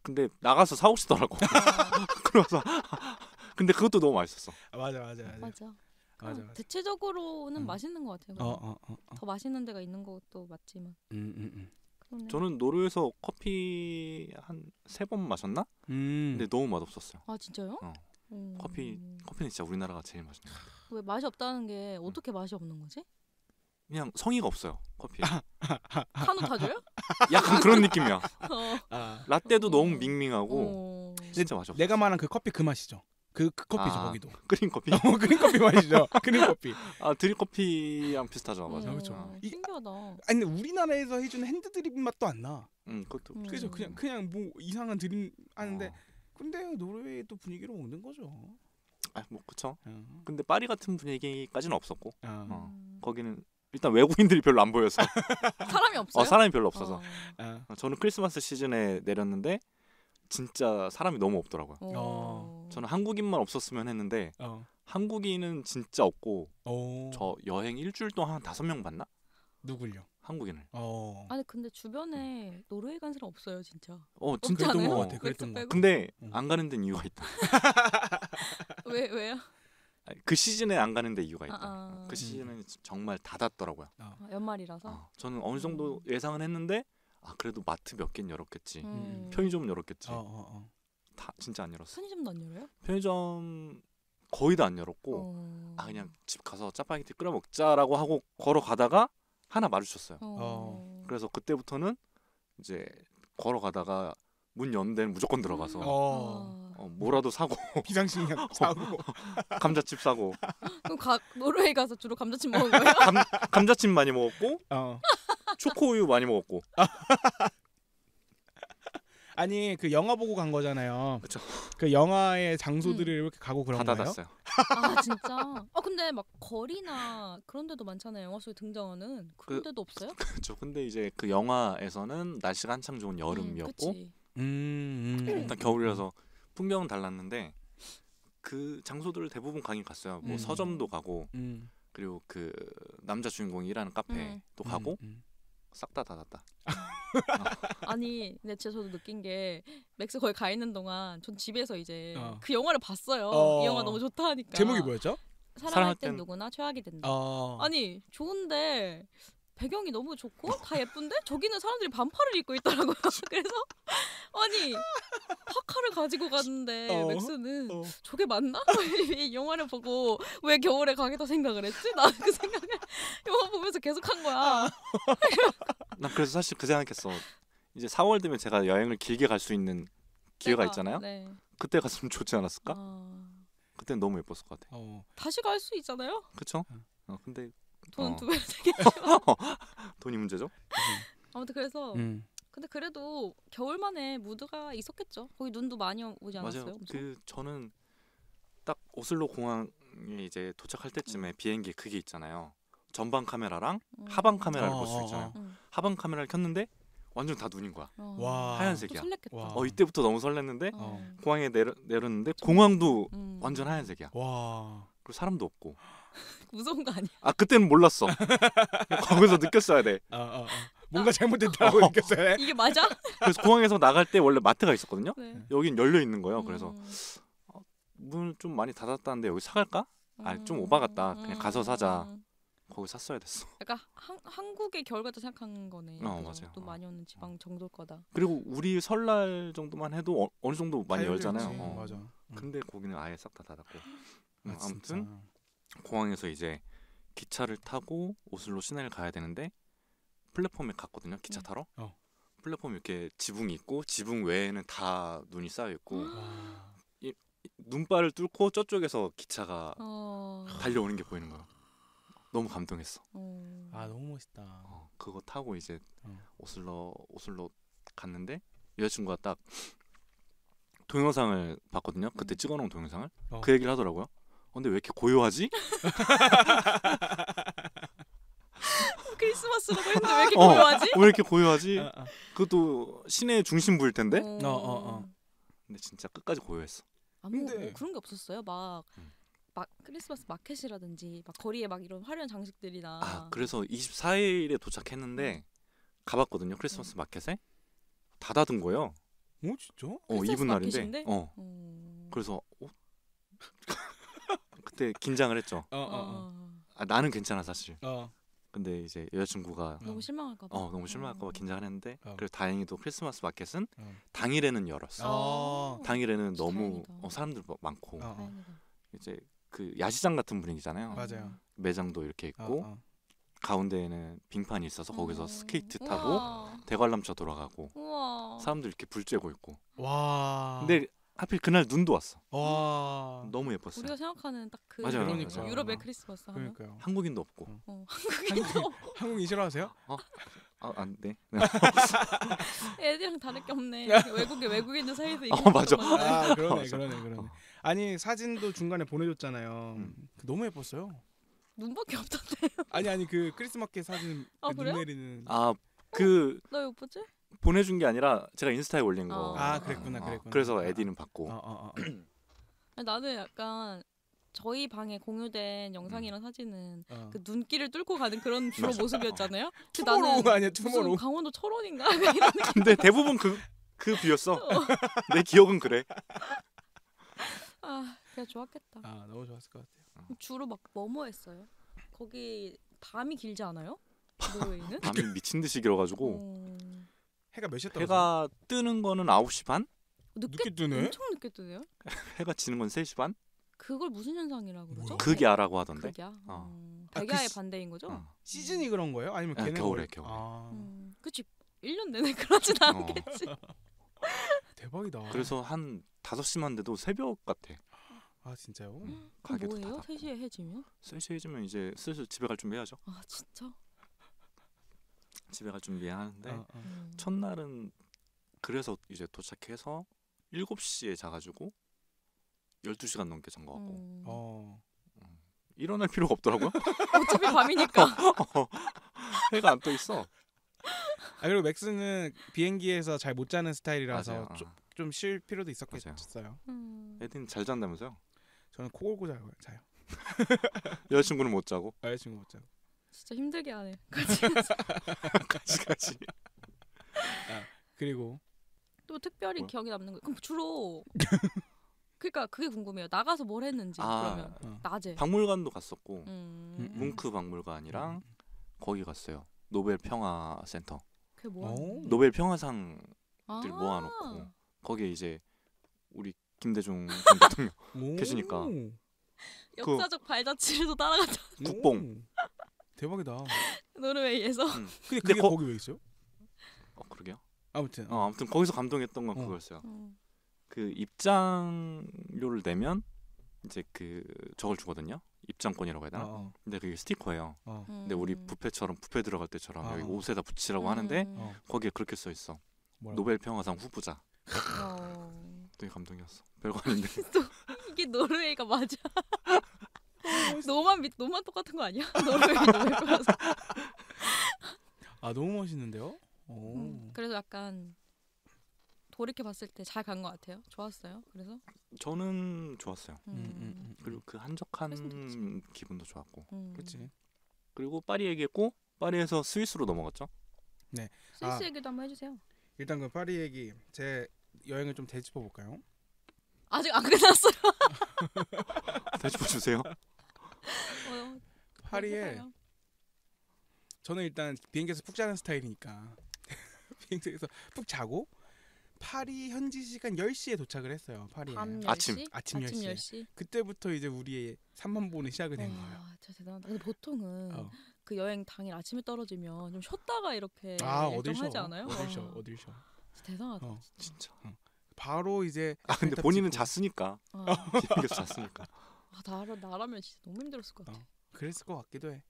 근데 나가서 사오시더라고. 그래서 근데 그것도 너무 맛있었어. 아, 맞아 맞아 맞아. 맞아. 맞아, 맞아. 대체적으로는 음. 맛있는 것 같아요. 어, 어, 어, 어, 더 맛있는 데가 있는 것도 맞지만. 음, 음, 음. 저는 노르에서 웨이 커피 한 세 번 마셨나? 음. 근데 너무 맛없었어요. 아 진짜요? 어. 음. 커피 커피는 진짜 우리나라가 제일 맛있는 왜 맛이 없다는 게 음. 어떻게 맛이 없는 거지? 그냥 성의가 없어요 커피. 아, 아, 아, 한우 타줘요? 약간 그런 느낌이야. 어. 라떼도 어. 너무 밍밍하고 어. 진짜 맛 없어. 내가 말한 그 커피 그 맛이죠. 그, 그 커피죠 아, 거기도. 크림 커피. 어, 그린 커피 맛이죠. 그린 커피. 아 드립 커피랑 비슷하죠 맞아. 음, 그렇죠. 신기하다. 아니 우리나라에서 해주는 핸드 드립 맛도 안 나. 음 그것도 음. 그죠? 그냥 그냥 뭐 이상한 드립 하는데 어. 근데 노르웨이 또 분위기로 먹는 거죠. 아뭐 그쵸. 어. 근데 파리 같은 분위기까지는 없었고 어. 거기는 일단 외국인들이 별로 안 보여서 사람이 어, 없어요. 어, 사람이 별로 없어서 어. 아. 어, 저는 크리스마스 시즌에 내렸는데 진짜 사람이 너무 없더라고요. 어. 저는 한국인만 없었으면 했는데 어. 한국인은 진짜 없고 어. 저 여행 일주일 동안 다섯 명 봤나? 누굴요? 한국인을. 어. 아니 근데 주변에 노르웨이 간 사람 없어요 진짜. 어 진짜 그랬던 것 같아. 그랬던 것 같아. 근데 안 가는 데는 이유가 있다. 왜 왜요? 그 시즌에 안 가는데 이유가 있다. 아, 아. 그 시즌은 정말 닫았더라고요. 어. 연말이라서. 어, 저는 어느 정도 음. 예상은 했는데 아 그래도 마트 몇 개는 열었겠지. 음. 음. 편의점 열었겠지. 어, 어, 어, 다 진짜 안 열었어. 편의점도 안 열어요? 편의점 거의 다 안 열었고 어. 아 그냥 집 가서 짜파게티 끓여 먹자라고 하고 걸어가다가 하나 마주쳤어요. 그래서 그때부터는 이제 걸어가다가 문연대는 무조건 들어가서 어. 어, 어 뭐라도 사고 비상식량 어, 사고 감자칩 사고 그럼 가, 노르웨이 가서 주로 감자칩 먹은 거예요? 감, 감자칩 많이 먹었고 어. 초코우유 많이 먹었고 아니 그 영화 보고 간 거잖아요. 그쵸. 그 영화의 장소들을 음. 이렇게 가고 그런 거예요? 아 진짜. 아 근데 막 거리나 그런 데도 많잖아요. 영화 속에 등장하는 그런 그 데도 없어요? 그렇죠. 근데 이제 그 영화에서는 날씨가 한창 좋은 음, 여름이었고 음, 음, 음. 음. 일 겨울이라서 풍경은 달랐는데 그 장소들을 대부분 가긴 갔어요. 뭐 음. 서점도 가고 음. 그리고 그 남자 주인공이 일하는 카페도 음. 가고 싹 다 닫았다. 아니 근데 진짜 저도 느낀 게 맥스 거기 가 있는 동안 전 집에서 이제 어. 그 영화를 봤어요. 어. 이 영화 너무 좋다 하니까. 제목이 뭐였죠? 사랑할, 사랑할 땐, 땐 누구나 최악이 된다. 어. 아니 좋은데 배경이 너무 좋고 다 예쁜데 저기는 사람들이 반팔을 입고 있더라고요. 그래서 아니 파카를 가지고 갔는데 어, 어. 맥스는 어. 저게 맞나? 이 영화를 보고 왜 겨울에 가겠다 생각을 했지? 나 그 생각을 영화 보면서 계속 한 거야. 나 아. 그래서 사실 그 생각했어. 이제 4월 되면 제가 여행을 길게 갈 수 있는 기회가 내가, 있잖아요. 네. 그때 갔으면 좋지 않았을까? 어... 아. 그때 너무 예뻤을 것 같아. 어. 다시 갈 수 있잖아요. 그렇죠. 근데 돈은 어. 두 배로 되게 돈이 문제죠? 음. 아무튼 그래서 음. 근데 그래도 겨울만에 무드가 있었겠죠. 거기 눈도 많이 오지 않았어요? 맞아요. 그 저는 딱 오슬로 공항에 이제 도착할 때쯤에 음. 비행기 그게 있잖아요. 전방 카메라랑 음. 하방 카메라를 볼수 어, 어, 어. 있잖아요. 음. 하방 카메라를 켰는데 완전 다 눈인 거야. 와. 하얀색이야. 와. 어 이때부터 너무 설렜는데 어. 공항에 내려, 내렸는데 공항도 음. 완전 하얀색이야. 와. 그리고 사람도 없고. 무서운 거 아니야? 아 그때는 몰랐어. 거기서 느꼈어야 돼. 어, 어, 어. 뭔가 아. 잘못됐다고 어. 느꼈어요. 이게 맞아? 그래서 공항에서 나갈 때 원래 마트가 있었거든요. 네. 여긴 열려 있는 거예요. 그래서 음. 아, 문을 좀 많이 닫았다는데 여기 사갈까? 아좀 음. 오바 같다. 그냥 음. 가서 사자. 거기 샀어야 됐어. 약간 그러니까 한, 한국의 겨울 같 생각한 거네. 어 그죠? 맞아요. 또 어. 많이 오는 지방 어. 정도일 거다. 그리고 우리 설날 정도만 해도 어, 느 정도 많이 열잖아요. 음, 어. 맞아. 근데 거기는 아예 싹 다 닫았고. 아, 아무튼 진짜. 공항에서 이제 기차를 타고 오슬로 시내를 가야 되는데 플랫폼에 갔거든요. 기차 음. 타러. 어. 플랫폼 이렇게 지붕이 있고 지붕 외에는 다 눈이 쌓여 있고 아. 이, 눈발을 뚫고 저쪽에서 기차가 어. 달려오는 게 보이는 거야. 너무 감동했어. 어. 아 너무 멋있다. 어, 그거 타고 이제 어. 오슬로 오슬로 갔는데 여자친구가 딱 동영상을 봤거든요. 그때 음. 찍어놓은 동영상을 어. 그 얘기를 하더라고요. 근데 왜 이렇게 고요하지? 크리스마스라고 했는데 왜 이렇게 어, 고요하지? 왜 이렇게 고요하지? 어, 어. 그것도 시내 중심부일 텐데. 어. 어, 어, 어. 근데 진짜 끝까지 고요했어. 아무 근데... 뭐 그런 게 없었어요. 막, 음. 막 크리스마스 마켓이라든지 막 거리에 막 이런 화려한 장식들이나. 아 그래서 24일에 도착했는데 음. 가봤거든요 크리스마스 음. 마켓에 다 닫은 거예요. 뭐 진짜? 어 이분 날인데 어. 음... 그래서 어? 그때 긴장을 했죠. 어, 어, 어, 어. 아, 나는 괜찮아 사실. 어. 근데 이제 여자친구가 어. 너무 실망할까봐. 어 너무 실망할까봐 음. 긴장을 했는데 어. 그래서 다행히도 크리스마스 마켓은 어. 당일에는 열었어. 어. 당일에는 너무 어, 사람들 막- 많고 어, 다이제그 야시장 같은 분위기잖아요. 맞아요. 음. 매장도 이렇게 있고 어, 어. 가운데에는 빙판이 있어서 거기서 음. 스케이트 타고 우와. 대관람차 돌아가고 우와. 사람들 이렇게 불 쬐고 있고. 와. 근데 하필 그날 눈도 왔어. 와. 너무 예뻤어 우리가 생각하는 딱그 그러니까. 유럽의 크리스마스 하면 그러니까요. 한국인도 없고. 어, 어 한국인도 한국인 싫어하세요? 어. 아, 안 아, 돼. 네. 애들이랑 다를 게 없네. 외국에 외국인들 사이에서 이거. 아, 어, 맞아. 아, 그러네. 그러네. 그러네. 어. 아니, 사진도 중간에 보내 줬잖아요. 음. 그 너무 예뻤어요. 눈밖에 없던데요. 아니, 아니 그 크리스마스 사진 아, 그눈 내리는 아, 그 어, 예쁘지? 보내준 게 아니라 제가 인스타에 올린 거. 아 그랬구나, 그랬구나. 그래서 에디는 받고. 어, 어, 어, 나는 약간 저희 방에 공유된 영상이랑 음. 사진은 어. 그 눈길을 뚫고 가는 그런 주로 모습이었잖아요. 그 투모로우 아니야 투모로우. 강원도 철원인가? 근데 대부분 그그 그 뷰였어. 어. 내 기억은 그래. 아 그냥 좋았겠다. 아 너무 좋았을 것 같아요. 주로 막 뭐뭐 했어요? 거기 밤이 길지 않아요? 노르웨이는? 밤이 미친 듯이 길어가지고 음... 해가 몇 시에 떠? 해가 뜨는 거는 9시 반? 늦게, 늦게 뜨네. 엄청 늦게 뜨네요. 해가 지는 건 3시 반? 그걸 무슨 현상이라고 그러죠? 극야라고 하던데. 극야. 어. 백야의 어. 아, 그 반대인 거죠? 어. 시즌이 그런 거예요? 아니면 네, 걔네 겨울에, 거 겨울에. 아, 음, 그치. 1년 내내 그러진 어. 않겠지. 대박이다. 그래서 한 5시만 돼도 새벽 같아. 아 진짜요? 음. 가게도 뭐예요? 닫고 3시에 해지면? 3시에 면 이제 슬슬 집에 갈 준비해야죠. 아 진짜? 집에 갈 준비하는데 어, 어. 음. 첫날은 그래서 이제 도착해서 7시에 자가지고 12시간 넘게 잔 거고. 음. 어. 음, 일어날 필요가 없더라고요. 어차피 밤이니까. 어, 해가 안 떠 있어. 아 그리고 맥스는 비행기에서 잘 못 자는 스타일이라서 좀 쉴 필요도 있었겠어요. 음. 에딘 잘 잔다면서요? 저는 코 골고 자요. 여자친구는 못 자고. 여자친구 못 자고. 진짜 힘들게 하네. 같이 같이. 아, 그리고 또 특별히 뭐 기억에 남는 거 그럼 주로 그러니까 그게 궁금해요. 나가서 뭘 했는지 아, 그러면 어. 낮에 박물관도 갔었고 음. 음. 뭉크 박물관이랑 음, 음. 거기 갔어요. 노벨 평화 센터. 그게 뭐 노벨 평화상들 아~ 모아놓고 거기에 이제 우리 김대중 대통령 계시니까 역사적 그 발자취를도 따라갔잖 국뽕 대박이다. 노르웨이에서. 음. 근데 그게 거, 기왜 있어요? 어 그러게요. 아무튼 어, 아무튼 거기서 감동했던 건 어. 그거였어요. 어. 그 입장료를 내면 이제 그 저걸 주거든요. 입장권이라고 해야 되나? 어. 어. 근데 그게 스티커예요. 어. 근데 우리 부페처럼 부페 들어갈 때처럼 어. 여기 옷에다 붙이라고 음. 하는데 어. 거기에 그렇게 써 있어. 뭐라고? 노벨 평화상 후보자. 어. 되게 감동이었어. 별거 아닌데. 이게 노르웨이가 맞아. 아, 너만 믿, 너만 똑같은 거 아니야? 너를 너를 꼬라서. 아 너무 멋있는데요? 음, 그래서 약간 돌이켜 봤을 때 잘간것 같아요. 좋았어요. 그래서 저는 좋았어요. 음. 음, 음, 음. 음. 그리고 그 한적한 기분도 좋았고. 그렇지. 그리고 파리 얘기했고 파리에서 스위스로 넘어갔죠. 네. 스위스 아, 얘기도 한번 해주세요. 일단 그 파리 얘기 제 여행을 좀 되짚어 볼까요? 아직 안 끝났어요. 되짚어 주세요. 어, 어, 파리에 저는 일단 비행기에서 푹 자는 스타일이니까 비행기에서 푹 자고 파리 현지 시간 10시에 도착을 했어요. 파리에. 아침 아침 10시. 아침 10시. 그때부터 이제 우리의 3만 보는 시작이 된 거예요. 와, 진짜 대단하다. 근데 보통은 어. 그 여행 당일 아침에 떨어지면 좀 쉬었다가 이렇게 아, 어딜 하지 않아요? 어딜 쉬어. 어. 어딜 대단하다. 어, 진짜. 진짜. 어. 바로 이제 아 근데 본인은 잤으니까. 비행기에서 잤으니까. 아, 나라, 나라면 진짜 너무 힘들었을 것 어, 같아. 어, 그랬을 것 같기도 해.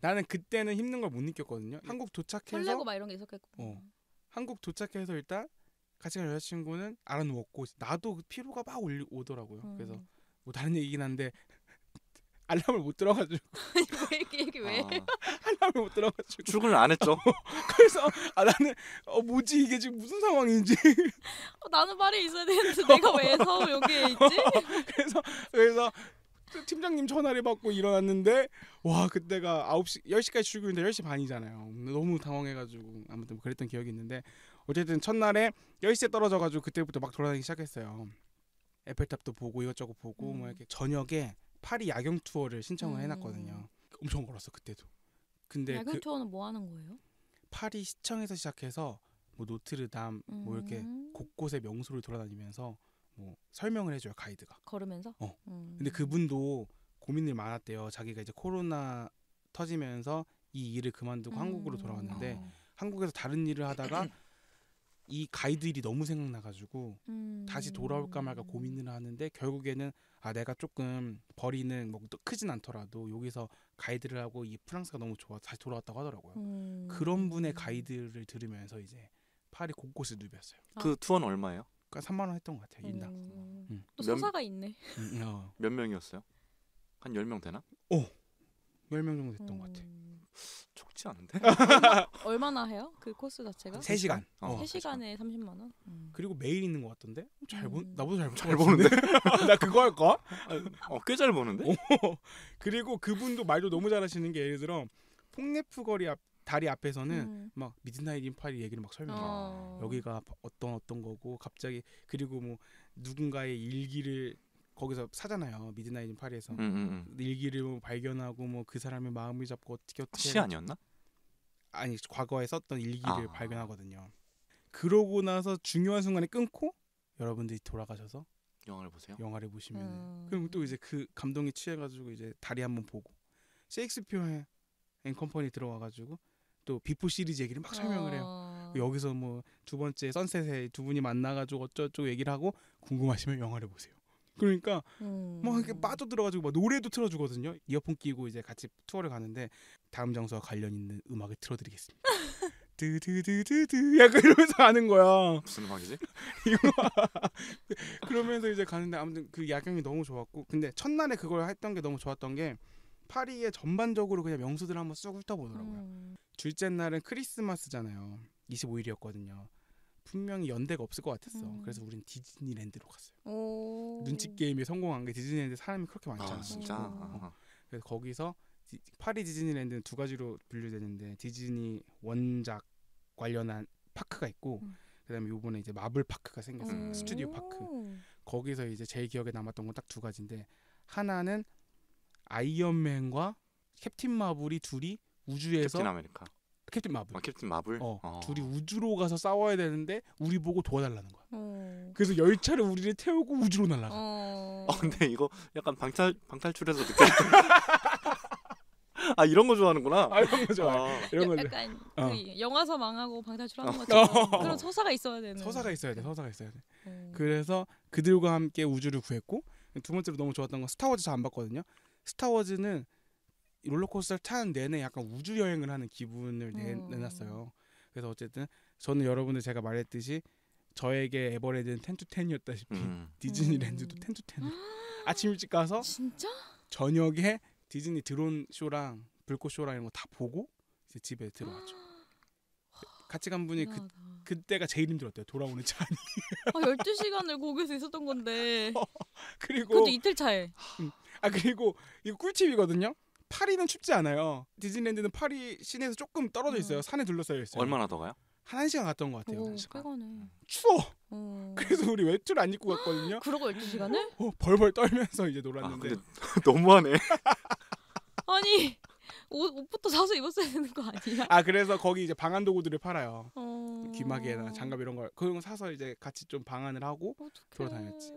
나는 그때는 힘든 걸 못 느꼈거든요. 네. 한국 도착해서 설레고 막 이런 게 있었겠고. 어, 한국 도착해서 일단 같이 간 여자친구는 알아누웠고 나도 피로가 막 올리, 오더라고요. 음. 그래서 뭐 다른 얘기긴 한데 알람을 못 들어가지고 왜 이렇게 얘기 왜? 아. 알람을 못 들어가지고 출근을 안 했죠. 어, 그래서 아 나는 어 뭐지 이게 지금 무슨 상황인지 어, 나는 파리 있어야 되는데 내가 왜 서울 여기에 있지? 그래서 그래서 팀장님 전화를 받고 일어났는데 와 그때가 9시 10시까지 출근인데 10시 반이잖아요. 너무 당황해가지고 아무튼 뭐 그랬던 기억이 있는데 어쨌든 첫날에 10시에 떨어져가지고 그때부터 막 돌아다니기 시작했어요. 에펠탑도 보고 이것저것 보고 뭐 음. 뭐 이렇게 저녁에 파리 야경 투어를 신청을 해놨거든요. 음. 엄청 멀었어 그때도. 근데 야경 그 투어는 뭐 하는 거예요? 파리 시청에서 시작해서 뭐 노트르담 음. 뭐 이렇게 음. 곳곳의 명소를 돌아다니면서 뭐 설명을 해줘요 가이드가. 걸으면서? 어. 음. 근데 그분도 고민이 많았대요. 자기가 이제 코로나 터지면서 이 일을 그만두고 음. 한국으로 돌아왔는데 어. 한국에서 다른 일을 하다가 이 가이드 일이 너무 생각나가지고 음. 다시 돌아올까 말까 고민을 하는데 결국에는 아 내가 조금 버리는 뭐 크진 않더라도 여기서 가이드를 하고 이 프랑스가 너무 좋아 다시 돌아왔다고 하더라고요. 음. 그런 분의 가이드를 들으면서 이제 파리 곳곳을 누볐어요. 아. 그 아. 투어는 얼마예요? 그러니까 3만 원 했던 것 같아요. 인당. 음. 음. 또 서사가 있네. 음, 어. 몇 명이었어요? 한 10명 되나? 어. 10명 정도 됐던 것 음. 같아. 쉽지 않은데. 얼마나 해요? 그 코스 자체가? 3시간. 어. 3시간에 30만 원? 음. 그리고 매일 있는 것 같던데? 잘 보, 음. 나보다 잘, 잘 보는데? 아, 나 그거 할까? 어, 꽤 잘 보는데? 어. 그리고 그분도 말도 너무 잘하시는 게 예를 들어 폭네프 거리 앞 다리 앞에서는 음. 막 미드나잇 인파리 얘기를 막 설명해. 어. 여기가 어떤 어떤 거고 갑자기 그리고 뭐 누군가의 일기를 거기서 사잖아요 미드나잇 인 파리에서 음, 음, 음. 일기를 뭐 발견하고 뭐 그 사람의 마음을 잡고 어떻게 어떻게 시 아니었나? 아니 과거에 썼던 일기를 아. 발견하거든요. 그러고 나서 중요한 순간에 끊고 여러분들이 돌아가셔서 영화를 보세요. 영화를 보시면 음. 그럼 또 이제 그감동이 취해가지고 이제 다리 한번 보고 셰익스피어의 앤 컴퍼니 들어와가지고 또 비포 시리즈 얘기를 막 설명을 해요. 어. 여기서 뭐 두 번째 선셋에 두 분이 만나가지고 어쩌고 얘기를 하고 궁금하시면 영화를 보세요. 그러니까 음. 막 이렇게 빠져들어가지고 막 노래도 틀어주거든요. 이어폰 끼고 이제 같이 투어를 가는데 다음 장소와 관련 있는 음악을 틀어드리겠습니다. 드드드드드 약간 이러면서 가는 거야. 무슨 음악이지? 이거 그러면서 이제 가는데 아무튼 그 야경이 너무 좋았고 근데 첫날에 그걸 했던 게 너무 좋았던 게파리의 전반적으로 그냥 명수들 한번 쑥 훑어보더라고요. 음. 둘째 날은 크리스마스잖아요. 25일이었거든요. 분명히 연대가 없을 것 같았어. 음. 그래서 우린 디즈니랜드로 갔어요. 오. 눈치 게임에 성공한 게 디즈니랜드 사람이 그렇게 많지 않아. 아, 진짜. 음. 그래서 거기서 디, 파리 디즈니랜드는 두 가지로 분류되는데 디즈니 원작 관련한 파크가 있고 음. 그다음에 요번에 이제 마블 파크가 생겼어요. 오. 음. 스튜디오 파크. 거기서 이제 제 기억에 남았던 건 딱 두 가지인데 하나는 아이언맨과 캡틴 마블이 둘이 우주에서 캡틴 아메리카. 캡틴 마블. 아, 캡틴 마블. 어, 어. 둘이 우주로 가서 싸워야 되는데 우리 보고 도와달라는 거야. 어. 그래서 열차를 우리를 태우고 우주로 날아가. 어. 어 근데 이거 약간 방탈 방탈출에서 느껴. 아 이런 거 좋아하는구나. 아 이런 거 좋아. 아. 이런 거. 약간 어. 그 영화서 망하고 방탈출하는 것처럼 어. 그런 서사가 있어야 되는. 서사가 있어야 돼. 서사가 있어야 돼. 음. 그래서 그들과 함께 우주를 구했고 두 번째로 너무 좋았던 건 스타워즈 잘안 봤거든요. 스타워즈는 롤러코스터를 타는 내내 약간 우주 여행을 하는 기분을 내, 음. 놨어요 그래서 어쨌든 저는 여러분들 제가 말했듯이 저에게 에버랜드는 텐투 텐이었다시피 음. 디즈니랜드도 음. 텐투 텐. 아침 일찍 가서 진짜? 저녁에 디즈니 드론 쇼랑 불꽃 쇼랑 이런 거 다 보고 이제 집에 들어왔죠. 같이 간 분이 그, 그때가 제일 힘들었대요. 돌아오는 차이. 아, 12시간을 거기서 있었던 건데. 어, 그리고 그것도 이틀 차에. 음. 아, 그리고 이거 꿀팁이거든요. 파리는 춥지 않아요. 디즈니랜드는 파리 시내에서 조금 떨어져 있어요. 음. 산에 둘러싸여 있어요. 얼마나 더 가요? 한 1시간 갔던 것 같아요. 오, 꽤 추워. 어. 그래서 우리 외투를 안 입고 갔거든요. 그러고 12시간을? 어, 벌벌 떨면서 이제 놀았는데. 아, 너무하네. 아니 옷, 옷부터 사서 입었어야 되는 거 아니야? 아 그래서 거기 이제 방안 도구들을 팔아요. 어... 귀마개나 장갑 이런 걸 그런 거 사서 이제 같이 좀방안을 하고 어떡해. 돌아다녔지.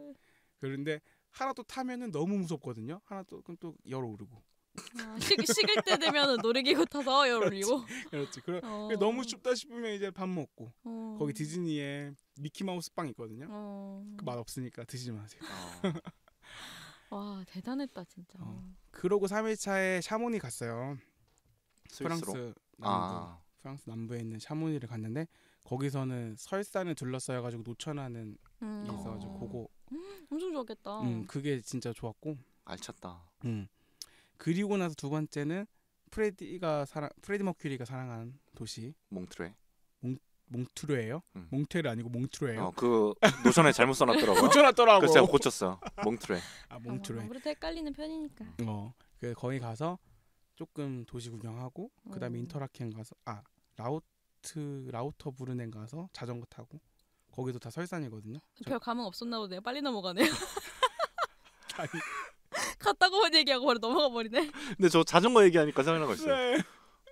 그런데 하나 또 타면은 너무 무섭거든요. 하나 또그또 열오르고. 어 식, 아, 식을 때 되면 은 놀이기구 타서 열리고 그렇지 그래 어. 너무 춥다 싶으면 이제 밥 먹고 어. 거기 디즈니에 미키마우스 빵 있거든요 어. 그맛 없으니까 드시지 마세요 아. 와 대단했다 진짜 어. 그러고 3일차에 샤모니 갔어요 스위스로? 프랑스 아. 남부 아. 프랑스 남부에 있는 샤모니를 갔는데 거기서는 설산을 둘러싸여 가지고 노천하는 음. 있어가지고 어. 그거 음, 엄청 좋았겠다 음 그게 진짜 좋았고 알찼다 음 그리고 나서 두 번째는 프레디가 사랑 프레디 머큐리가 사랑한 도시 몽트레. 몽 몽트레예요? 음. 몽트레 아니고 몽트레예요. 어, 그 노션에 잘못 써놨더라고. 고쳐놨더라고. 그래서 고쳤어. 몽트레. 아, 아 몽트레. 아무래도 헷갈리는 편이니까. 어, 그 거기 가서 조금 도시 구경하고 음. 그다음에 인터라켄 가서 아 라우트 라우터 부르넨 가서 자전거 타고 거기도 다 설산이거든요. 별 감흥 없었나 보네요. 빨리 넘어가네요. 아니, 갔다고만 얘기하고 바로 넘어가 버리네. 근데 저 자전거 얘기하니까 생각난 거 있어요. 네.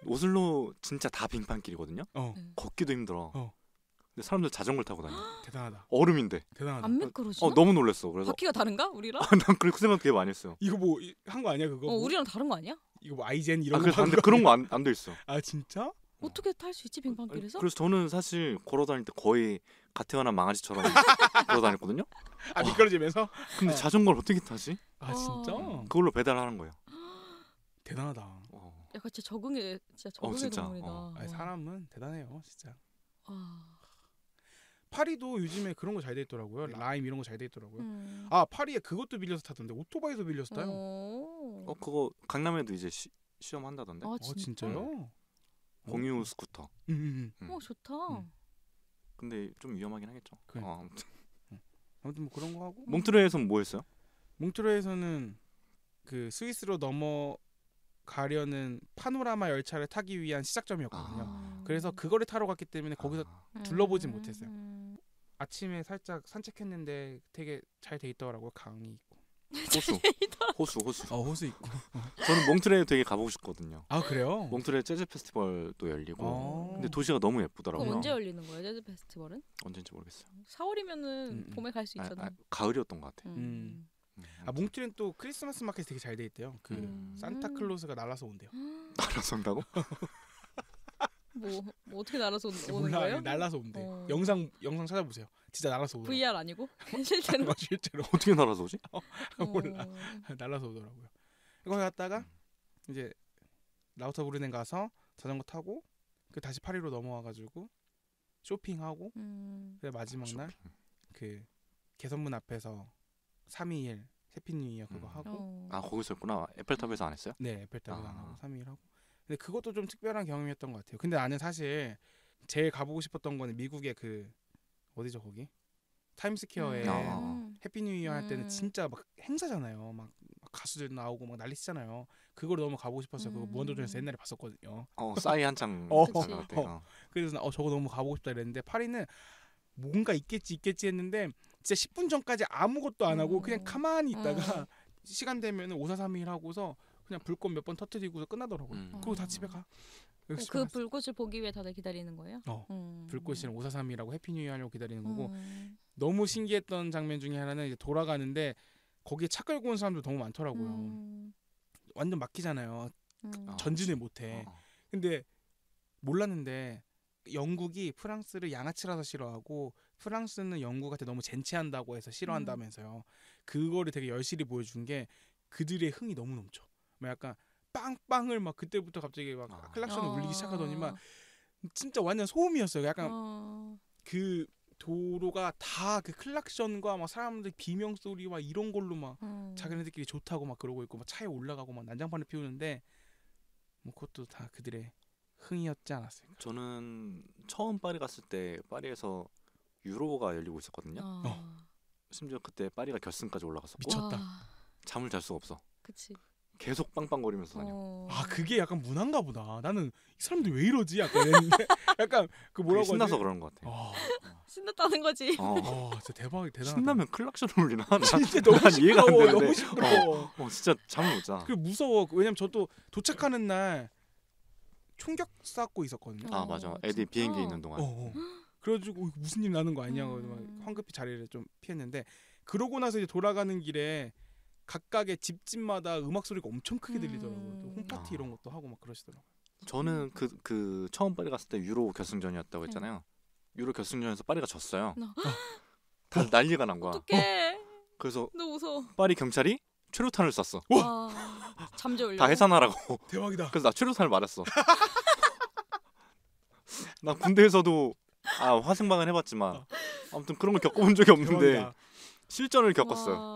오슬로 진짜 다 빙판길이거든요. 어. 네. 걷기도 힘들어. 어. 근데 사람들 자전거를 타고 다녀. 대단하다. 얼음인데. 대단하다. 안 미끄러지나? 어 너무 놀랐어. 그래서 바퀴가 다른가? 우리랑? 아, 난 그렇게 생각 되게 많이 했어요. 이거 뭐 한 거 아니야 그거? 어 뭐? 우리랑 다른 거 아니야? 이거 뭐 아이젠 이런 아, 거. 근 그런 거안안돼 있어. 아 진짜? 어떻게 탈 수 있지 어, 빙판길에서? 그래서 저는 사실 걸어 다닐 때 거의 가태어난 망아지처럼 돌아다녔거든요. 아 미끄러지면서? 근데 네. 자전거를 어떻게 타지? 아 진짜? 어. 그걸로 배달하는 거예요. 대단하다. 어. 약간 진짜 적응의 진짜 어, 적응의 동물이다. 어. 아 사람은 대단해요 진짜. 와. 파리도 요즘에 그런 거잘돼 있더라고요. 라임 이런 거잘돼 있더라고요. 음. 아 파리에 그것도 빌려서 타던데 오토바이도 빌려서 타요. 오. 어 그거 강남에도 이제 시, 시험한다던데. 아 어, 진짜요? 공유 스쿠터. 음, 음, 음. 음. 어 좋다. 음. 근데 좀 위험하긴 하겠죠. 그래. 어, 아무튼. 네. 아무튼 뭐 그런 거 하고 몽트레에서는 뭐 했어요? 몽트레에서는 그 스위스로 넘어가려는 파노라마 열차를 타기 위한 시작점이었거든요. 아. 그래서 그거를 타러 갔기 때문에 거기서 아. 둘러보진 음. 못했어요. 아침에 살짝 산책했는데 되게 잘 돼 있더라고요. 강이 있고. 호수. 호수, 호수. 아, 어, 호수 있고. 어. 저는 몽트레 되게 가보고 싶거든요. 아, 그래요? 몽트레 재즈 페스티벌도 열리고. 오. 아. 근데 도시가 너무 예쁘더라고요. 언제 열리는 거예요? 재즈 페스티벌은? 언제인지 모르겠어요. 4월이면은 음, 음. 봄에 갈 수 있잖아요. 아, 아, 가을이었던 것 같아요. 음. 음. 음 아, 몽트레는 또 크리스마스 마켓이 되게 잘 돼 있대요. 그 음. 산타클로스가 날아서 온대요. 날아서 온다고? 뭐, 뭐 어떻게 날아서 오는 몰라, 거예요? 날라서 온대. 어. 영상 영상 찾아보세요. 진짜 날아서 오더라고. VR 아니고 실제로 아, 실제로 어떻게 날아서 오지? 어, 몰라. 날아서 오더라고요. 이거 갔다가 음. 이제 라우터브르넨 가서 자전거 타고 그 다시 파리로 넘어와가지고 쇼핑하고 음. 그 마지막 날 그 개선문 앞에서 321 해피 뉴이어 그거 음. 하고 어. 아 거기서 했구나 에펠탑에서 안 했어요? 네 에펠탑에서 아. 안 하고 3일 아. 하고 근데 그것도 좀 특별한 경험이었던 것 같아요. 근데 나는 사실 제일 가보고 싶었던 거는 미국의 그 어디죠 거기 타임스퀘어에 음. 아. 해피뉴이어 할 때는 음. 진짜 막 행사잖아요. 막 가수들 나오고 막 난리치잖아요. 그걸 너무 가보고 싶었어요. 음. 그거 무한도전에서 음. 옛날에 봤었거든요. 어 싸이 한창 어, 어, 그래서 어 저거 너무 가보고 싶다 이랬는데 파리는 뭔가 있겠지 있겠지 했는데 진짜 10분 전까지 아무것도 안 하고 그냥 음. 가만히 있다가 음. 시간 되면 5431 하고서 그냥 불꽃 몇 번 터뜨리고 끝나더라고요. 음. 그리고 다 집에 아. 가. 그 불꽃을 보기 위해 다들 기다리는 거예요? 어. 음. 불꽃이랑 오사삼이라고 해피뉴이 하려고 기다리는 거고 음. 너무 신기했던 장면 중에 하나는 이제 돌아가는데 거기에 차 끌고 온 사람들 너무 많더라고요. 음. 완전 막히잖아요. 음. 아, 전진을 못해. 어, 어. 근데 몰랐는데 영국이 프랑스를 양아치라서 싫어하고 프랑스는 영국한테 너무 젠치한다고 해서 싫어한다면서요. 음. 그거를 되게 열심히 보여준 게 그들의 흥이 너무 넘쳐. 막 뭐 약간 빵빵을 막 그때부터 갑자기 막 어. 클락션을 어. 울리기 시작하더니만 진짜 완전 소음이었어요. 약간 어. 그 도로가 다 그 클락션과 막 사람들 비명 소리와 이런 걸로 막 음. 자기네들끼리 좋다고 막 그러고 있고 막 차에 올라가고 막 난장판을 피우는데 뭐 그것도 다 그들의 흥이었지 않았을까? 저는 처음 파리 갔을 때 파리에서 유로가 열리고 있었거든요. 어. 어. 심지어 그때 파리가 결승까지 올라갔었고 미쳤다. 잠을 잘 수가 없어. 그치. 계속 빵빵거리면서 다녀. 어... 아 그게 약간 문화인가 보다. 나는 이 사람들 왜 이러지? 약간 약간 그 뭐라고 신나서 그런 것 같아. 어... 아. 신났다는 거지. 어, 어 진짜 대박 대단. 신나면 클락션 울리나? 진짜 너무 이해가 안 되는데. 너무 어. 시끄러 어, 진짜 잠을 못 자. 그 무서워. 그 왜냐면 저도 도착하는 날 총격 쐈고 있었거든요. 아 맞아. 어, 애들 비행기 있는 동안. 어, 그래가지고 무슨 일 나는 거 아니야? 음... 황급히 자리를 좀 피했는데 그러고 나서 이제 돌아가는 길에 각각의 집집마다 음악 소리가 엄청 크게 음. 들리더라고요. 또 홈파티 아. 이런 것도 하고 막 그러시더라고요. 저는 그, 그 처음 파리 갔을 때 유로 결승전이었다고 네. 했잖아요. 유로 결승전에서 파리가 졌어요. 아. 다 난리가 난 거야. 어떡해. 어. 그래서 너 무서워. 파리 경찰이 최루탄을 쐈어. 아, 잠재우려다 해산하라고. 대박이다. 그래서 나 최루탄을 맞았어. 나 군대에서도 아 화생방을 해봤지만 어. 아무튼 그런 걸 겪어본 적이 없는데 대박이다. 실전을 겪었어요.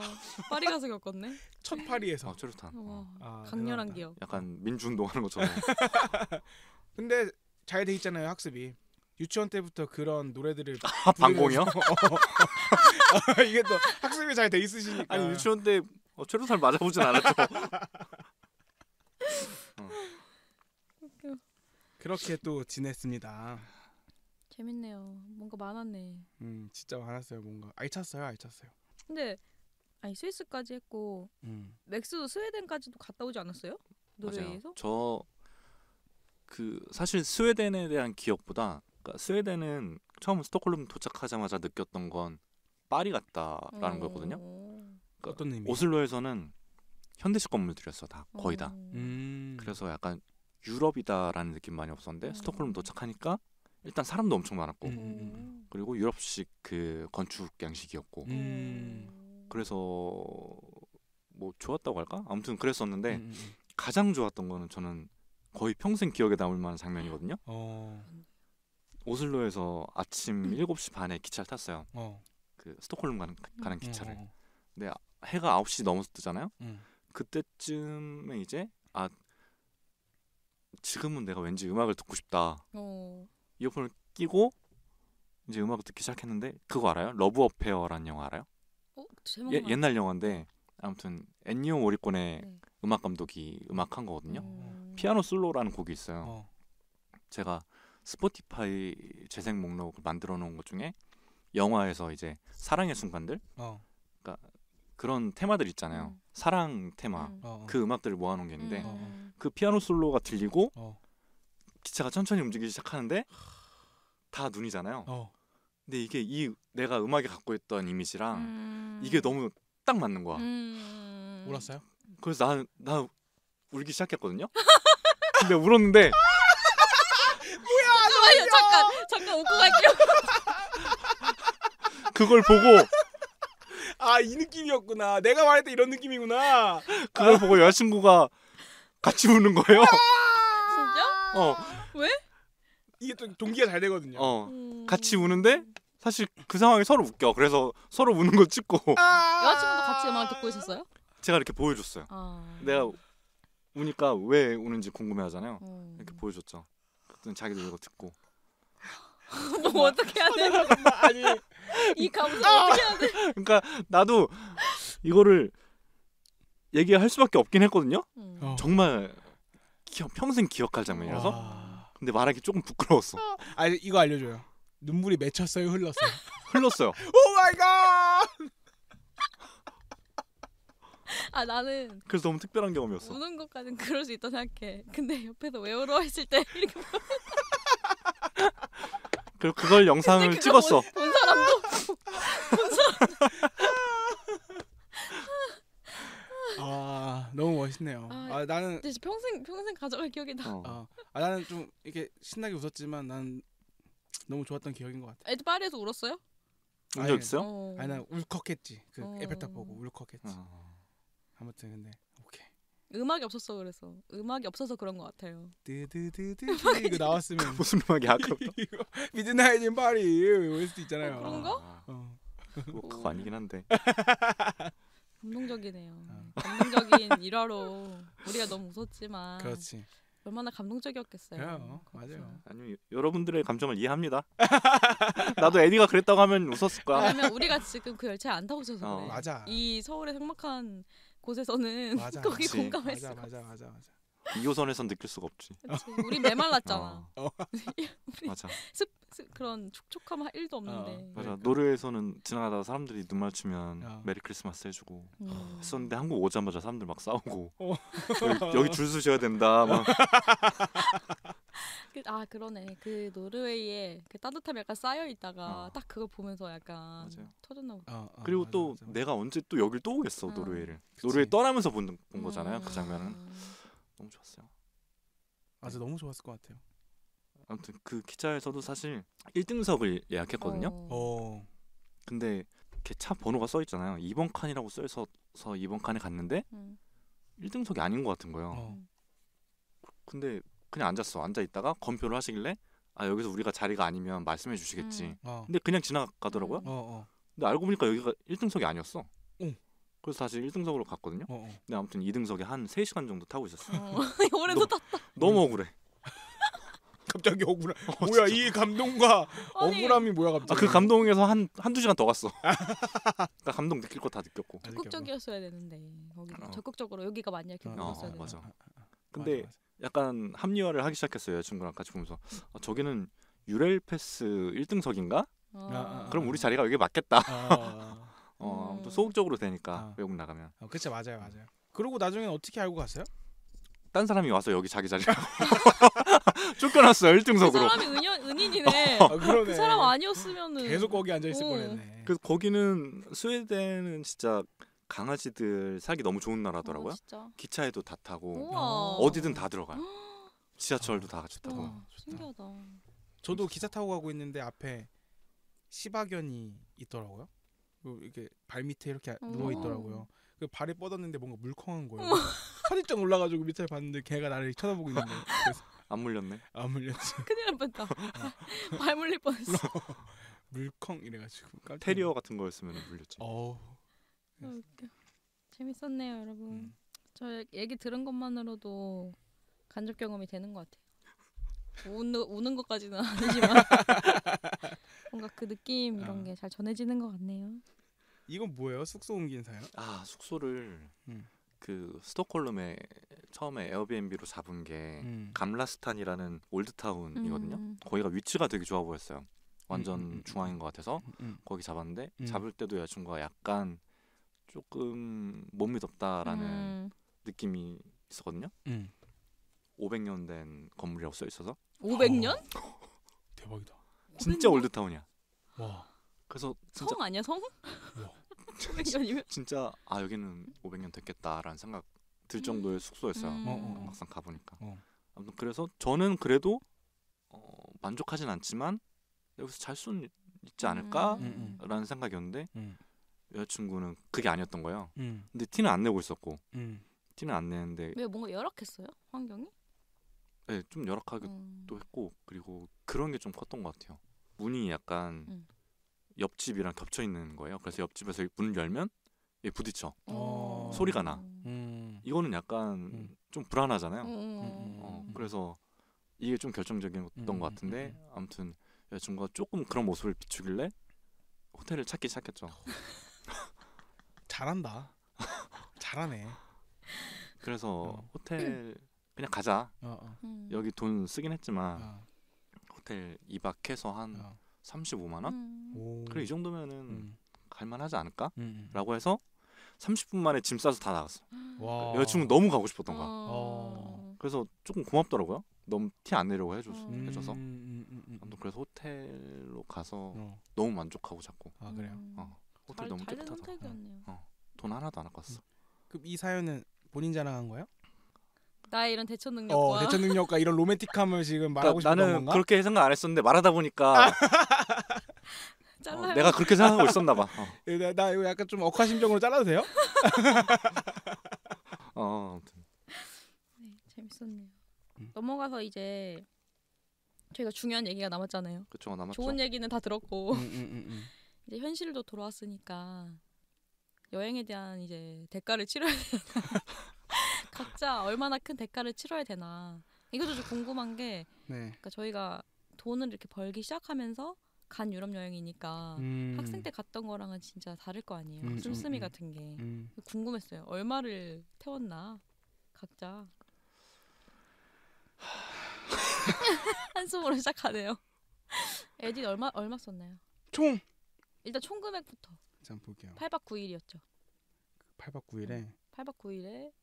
파리 가서 겪었네. 첫 파리에서 아, 최탄 와, 아, 강렬한 기억. 약간 민주동하는 것처럼. 근데 잘 돼 있잖아요 학습이. 유치원 때부터 그런 노래들을 아, 방공이요? 아, 이게 또 학습이 잘 돼 있으시니까. 아니 유치원 때 어, 최루탄 맞아보진 않았죠. 어. 그렇게 또 지냈습니다. 재밌네요. 뭔가 많았네. 음, 진짜 많았어요. 뭔가 알찼어요, 아, 알찼어요. 근데 아니 스위스까지 했고 음. 맥스도 스웨덴까지도 갔다 오지 않았어요? 노래에서? 저그 사실 스웨덴에 대한 기억보다 그러니까 스웨덴은 처음 스톡홀름 도착하자마자 느꼈던 건 파리 같다라는 음. 어. 거거든요. 그러니까 어떤 의미? 오슬로에서는 현대식 건물들이었어 다 거의 다. 어. 음. 그래서 약간 유럽이다라는 느낌 많이 없었는데 음. 스톡홀름 도착하니까 일단 사람도 엄청 많았고 음. 음, 음. 그리고 유럽식 그 건축 양식이었고 음. 그래서 뭐 좋았다고 할까 아무튼 그랬었는데 음, 음. 가장 좋았던 거는 저는 거의 평생 기억에 남을 만한 장면이거든요 어. 오슬로에서 아침 음. 7시 반에 기차를 탔어요 어. 그 스톡홀름 가는, 가는 기차를 어, 어. 근데 해가 9시 넘어서 뜨잖아요 그때쯤에 이제 아 지금은 내가 왠지 음악을 듣고 싶다. 어. 이어폰을 끼고 이제 음악을 듣기 시작했는데 그거 알아요? 러브 어페어라는 영화 알아요? 어? 예, 옛날 영화인데 아무튼 엔니오 모리콘의 네. 음악 감독이 음악한 거거든요. 음... 피아노 솔로라는 곡이 있어요. 어. 제가 스포티파이 재생 목록을 만들어 놓은 것 중에 영화에서 이제 사랑의 순간들, 어. 그러니까 그런 테마들 있잖아요. 음. 사랑 테마 음. 어, 어. 그 음악들을 모아놓은 게 있는데 음. 어, 그 피아노 솔로가 들리고 기차가 천천히 움직이기 시작하는데 다 눈이잖아요. 어. 근데 이게 이 내가 음악에 갖고 있던 이미지랑 음... 이게 너무 딱 맞는 거야. 음... 울었어요? 그래서 나 나 울기 시작했거든요. 근데 울었는데 뭐야? 잠깐만요. 잠깐 잠깐 웃고 갈게요. 그걸 보고 아 이 느낌이었구나. 내가 말했던 이런 느낌이구나. 그걸 아. 보고 여자친구가 같이 우는 거예요. 아! 어. 왜? 이게 또 동기가 잘 되거든요. 어. 음... 같이 우는데 사실 그 상황이 서로 웃겨. 그래서 서로 우는 거 찍고. 아. 여자친구도 같이 음악 듣고 있었어요? 제가 이렇게 보여줬어요. 아... 내가 우니까 왜 우는지 궁금해하잖아요. 음... 이렇게 보여줬죠. 그랬더니 자기도 이거 듣고. 뭐 어떻게 해야 돼? 아, 아니 이 감성 아. 어떻게 해야 돼? 그러니까 나도 이거를 얘기할 수밖에 없긴 했거든요. 음. 어. 정말 기어, 평생 기억할 장면이라서 와. 근데 말하기 조금 부끄러웠어. 아 이거 알려줘요. 눈물이 맺혔어요, 흘렀어요. 흘렀어요. 오 마이 갓! 아 나는 그래서 너무 특별한 경험이었어. 우는 것까진 그럴 수 있다 생각해. 근데 옆에서 왜 울어 했을 때 이렇게 그리고 그걸 영상을 찍었어. 본, 본 사람도 본 사람 멋있네요. 아, 아 나는 진짜 평생 평생 가져갈 기억이다. 어. 아, 아 나는 좀 이렇게 신나게 웃었지만 난 너무 좋았던 기억인 것 같아. 애들 파리에서 울었어요? 운적 있어? 어. 아니 난 울컥했지. 그 어. 에펠탑 보고 울컥했지. 어. 아무튼 근데 음악이 없었어 그래서 음악이 없어서 그런 것 같아요. 드드드드 이거 나왔으면 무슨 음악이 아까부터 미드나잇 인 파리 OST 있잖아요. 어, 그런 거? 아. 어. 뭐 그거 아니긴 한데. 감동적이네요. 어. 감동적인 일화로 우리가 너무 웃었지만 그렇지. 얼마나 감동적이었겠어요. 그래요, 그렇죠. 맞아요. 아니 여러분들의 감정을 이해합니다. 나도 애니가 그랬다고 하면 웃었을 거야. 왜냐면 우리가 지금 그 열차 안 타고 있어서 어. 그래. 맞아. 이 서울의 삭막한 곳에서는 맞아. 거기 공감했어. 맞아, 맞아, 맞아, 맞아. 2호선에선 느낄 수가 없지. 그치. 우리 메말랐잖아. 어. 어. 맞아. 습, 습 그런 촉촉함 일도 없는데. 어, 맞아. 그러니까. 노르웨이에서는 지나가다 사람들이 눈마주면 어. 메리 크리스마스 해주고 음. 했었는데 한국 오자마자 사람들 막 싸우고 어. 여기, 여기 줄 서셔야 된다. 막. 그, 아 그러네. 그 노르웨이에 그 따뜻함이 약간 쌓여 있다가 어. 딱 그걸 보면서 약간 맞아요. 터졌나 보다. 어, 그리고 맞아, 또 맞아. 내가 언제 또 여길 또 오겠어 음. 노르웨이를. 노르웨이 떠나면서 본, 본 거잖아요 그 음. 그 장면은. 너무 좋았어요. 맞아 네. 너무 좋았을 것 같아요. 아무튼 그 기차에서도 사실 1등석을 예약했거든요. 어. 어. 근데 이차 번호가 써 있잖아요. 2번 칸이라고 써 있어서 2번 칸에 갔는데 음. 1등석이 아닌 것 같은 거예요. 어. 근데 그냥 앉았어. 앉아 있다가 검표를 하시길래 아 여기서 우리가 자리가 아니면 말씀해 주시겠지. 음. 어. 근데 그냥 지나가더라고요. 음. 어, 근데 알고 보니까 여기가 1등석이 아니었어. 그래서 다시 1등석으로 갔거든요. 어, 어, 근데 아무튼 2등석에 한 3시간 정도 타고 있었어요. 어, 오래도 탔다. 너무 억울해. 갑자기 억울해. 어, 뭐야 진짜. 이 감동과 아니. 억울함이 뭐야 갑자기. 아, 그 감동에서 한 한두 시간 더 갔어. 그 감동 느낄 거 다 느꼈고. 아, 적극적이었어야 되는데 거기 적극적으로 여기가 맞냐 이렇게 물었어 아, 아, 근데 맞아, 맞아. 약간 합리화를 하기 시작했어요. 친구랑 같이 보면서 아, 저기는 유렐 패스 1등석인가? 아. 그럼 우리 자리가 여기 맞겠다. 또 음. 소극적으로 되니까 어. 외국 나가면. 어, 그쵸 맞아요 맞아요. 그러고 나중에 어떻게 알고 갔어요? 딴 사람이 와서 여기 자기 자리 쫓겨났어요 1등석으로 그 사람이 은연, 은인이네 어, 아, 그 사람 아니었으면은 계속 거기 앉아있을 어. 뻔했네 그 거기는 스웨덴은 진짜 강아지들 살기 너무 좋은 나라더라고요 어, 기차에도 다 타고 우와. 어디든 다 들어가요 지하철도 다 같이 타고 신기하다 저도 기차 타고 가고 있는데 앞에 시바견이 있더라고요 이렇게 발 밑에 이렇게 어. 누워 있더라고요. 그 발이 뻗었는데 뭔가 물컹한 거예요. 화들짝 놀라가지고 밑에 봤는데 걔가 나를 쳐다보고 있는 거예요. 그래서 안 물렸네. 안 물렸지. 큰일 날다발 어. 물릴 뻔했어. 물컹 이래가지고 깜짝 테리어 같은 거였으면 물렸지. 어. 재밌었네요, 여러분. 음. 저 얘기 들은 것만으로도 간접 경험이 되는 것 같아요. 우는 우는 것까지는 아니지만 뭔가 그 느낌 이런 아. 게잘 전해지는 것 같네요. 이건 뭐예요? 숙소 옮긴 사연? 아 숙소를 음. 그 스톡홀름에 처음에 에어비앤비로 잡은 게 음. 감라스탄이라는 올드타운이거든요. 음. 거기가 위치가 되게 좋아 보였어요. 완전 음, 음, 음, 중앙인 것 같아서 거기 잡았는데 잡을 때도 여자친구가 약간 조금 못 믿었다라는 느낌이 있었거든요. 500년 된 건물이라고 써 있어서. 500년? 어. 대박이다. 진짜 올드타운이야. 와. 그래서 진짜, 성 아니야 성? 진짜, 진짜 아 여기는 500년 됐겠다라는 생각 들 음. 정도의 숙소였어요. 음. 어, 어, 어, 막상 가보니까. 어. 아무튼 그래서 저는 그래도 어, 만족하진 않지만 여기서 잘 수는 있지 않을까라는 음. 음, 음. 생각이었는데 음. 여자친구는 그게 아니었던 거예요. 근데 티는 안 내고 있었고 티는 안 내는데 왜 뭔가 열악했어요 환경이? 네, 좀 열악하기도 했고 그리고 그런 게 좀 컸던 것 같아요. 문이 약간 옆집이랑 겹쳐 있는 거예요. 그래서 옆집에서 문을 열면 부딪혀 어. 소리가 나. 음. 이거는 약간 음. 좀 불안하잖아요. 음. 음, 음, 음. 어, 그래서 이게 좀 결정적이었던 것 같은데 아무튼 여자친구가 조금 그런 모습을 비추길래 호텔을 찾기 시작했죠. 잘한다. 잘하네. 그래서 어. 호텔 그냥 가자. 어, 어. 여기 돈 쓰긴 했지만 어. 호텔 2박 해서 한 35만 원? 음. 그래 이 정도면은 음. 갈만하지 않을까?라고 음, 음. 해서 30분 만에 짐 싸서 다 나갔어. 음. 그 여자친구 너무 가고 싶었던 거 어. 어. 그래서 조금 고맙더라고요. 너무 티 안 내려고 해줘서 음. 해줘서. 아무튼 그래서 호텔로 가서 어. 너무 만족하고 자꾸. 아 그래요. 어. 호텔 잘, 너무 깨끗하다. 어. 돈 하나도 안 아꼈어. 그럼 이 사연은 본인 자랑한 거예요? 나의 이런 대처 능력과 어, 대처 능력과 이런 로맨틱함을 지금 그러니까 말하고 싶은 건가? 나는 그렇게 생각 안 했었는데 말하다 보니까 어, 내가 그렇게 생각하고 있었나 봐. 어. 나, 나, 이거 약간 좀 억하심정으로 잘라도 돼요? 어, 아무튼. 네, 재밌었네요. 음. 넘어가서 이제 저희가 중요한 얘기가 남았잖아요. 그쵸, 남았죠. 좋은 얘기는 다 들었고 음, 음, 음, 이제 현실도 돌아왔으니까 여행에 대한 이제 대가를 치러야 되나 각자 얼마나 큰 대가를 치러야 되나 이것도 좀 궁금한 게 네. 그러니까 저희가 돈을 이렇게 벌기 시작하면서 간 유럽 여행이니까 음. 학생 때 갔던 거랑은 진짜 다를 거 아니에요. 음, 씀씀이 음, 음, 같은 게 음. 궁금했어요. 얼마를 태웠나 각자 한숨으로 시작하네요. 에디 얼마 얼마 썼나요? 총 일단 총 금액부터. 잠 볼게요. 8박 9일이었죠. 8박 9일에 8박 음. 9일에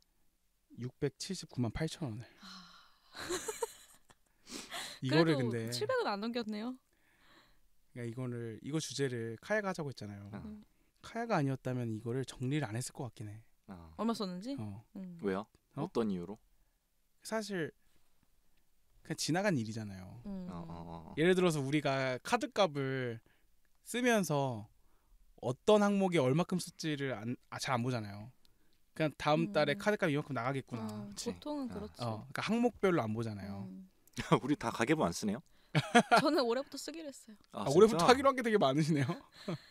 679만 8천 원을. 아. 이거를 근데 700은 안 넘겼네요. 그러니까 이거를 이거 주제를 카야가 하자고 했잖아요. 어. 카야가 아니었다면 이거를 정리를 안 했을 것 같긴 해. 어. 얼마 썼는지? 어. 음. 왜요? 어? 떤 이유로? 사실 그냥 지나간 일이잖아요. 음. 어, 어, 어, 어. 예를 들어서 우리가 카드 값을 쓰면서 어떤 항목에 얼마큼 썼지를 안, 아, 잘 안 보잖아요. 그냥 다음 음. 달에 카드값 이만큼 나가겠구나. 아, 보통은 네. 그렇지. 어, 그러니까 항목별로 안 보잖아요. 음. 우리 다 가계부 안 쓰네요. 저는 올해부터 쓰기로 했어요. 아, 아, 올해부터 하기로 한 게 되게 많으시네요.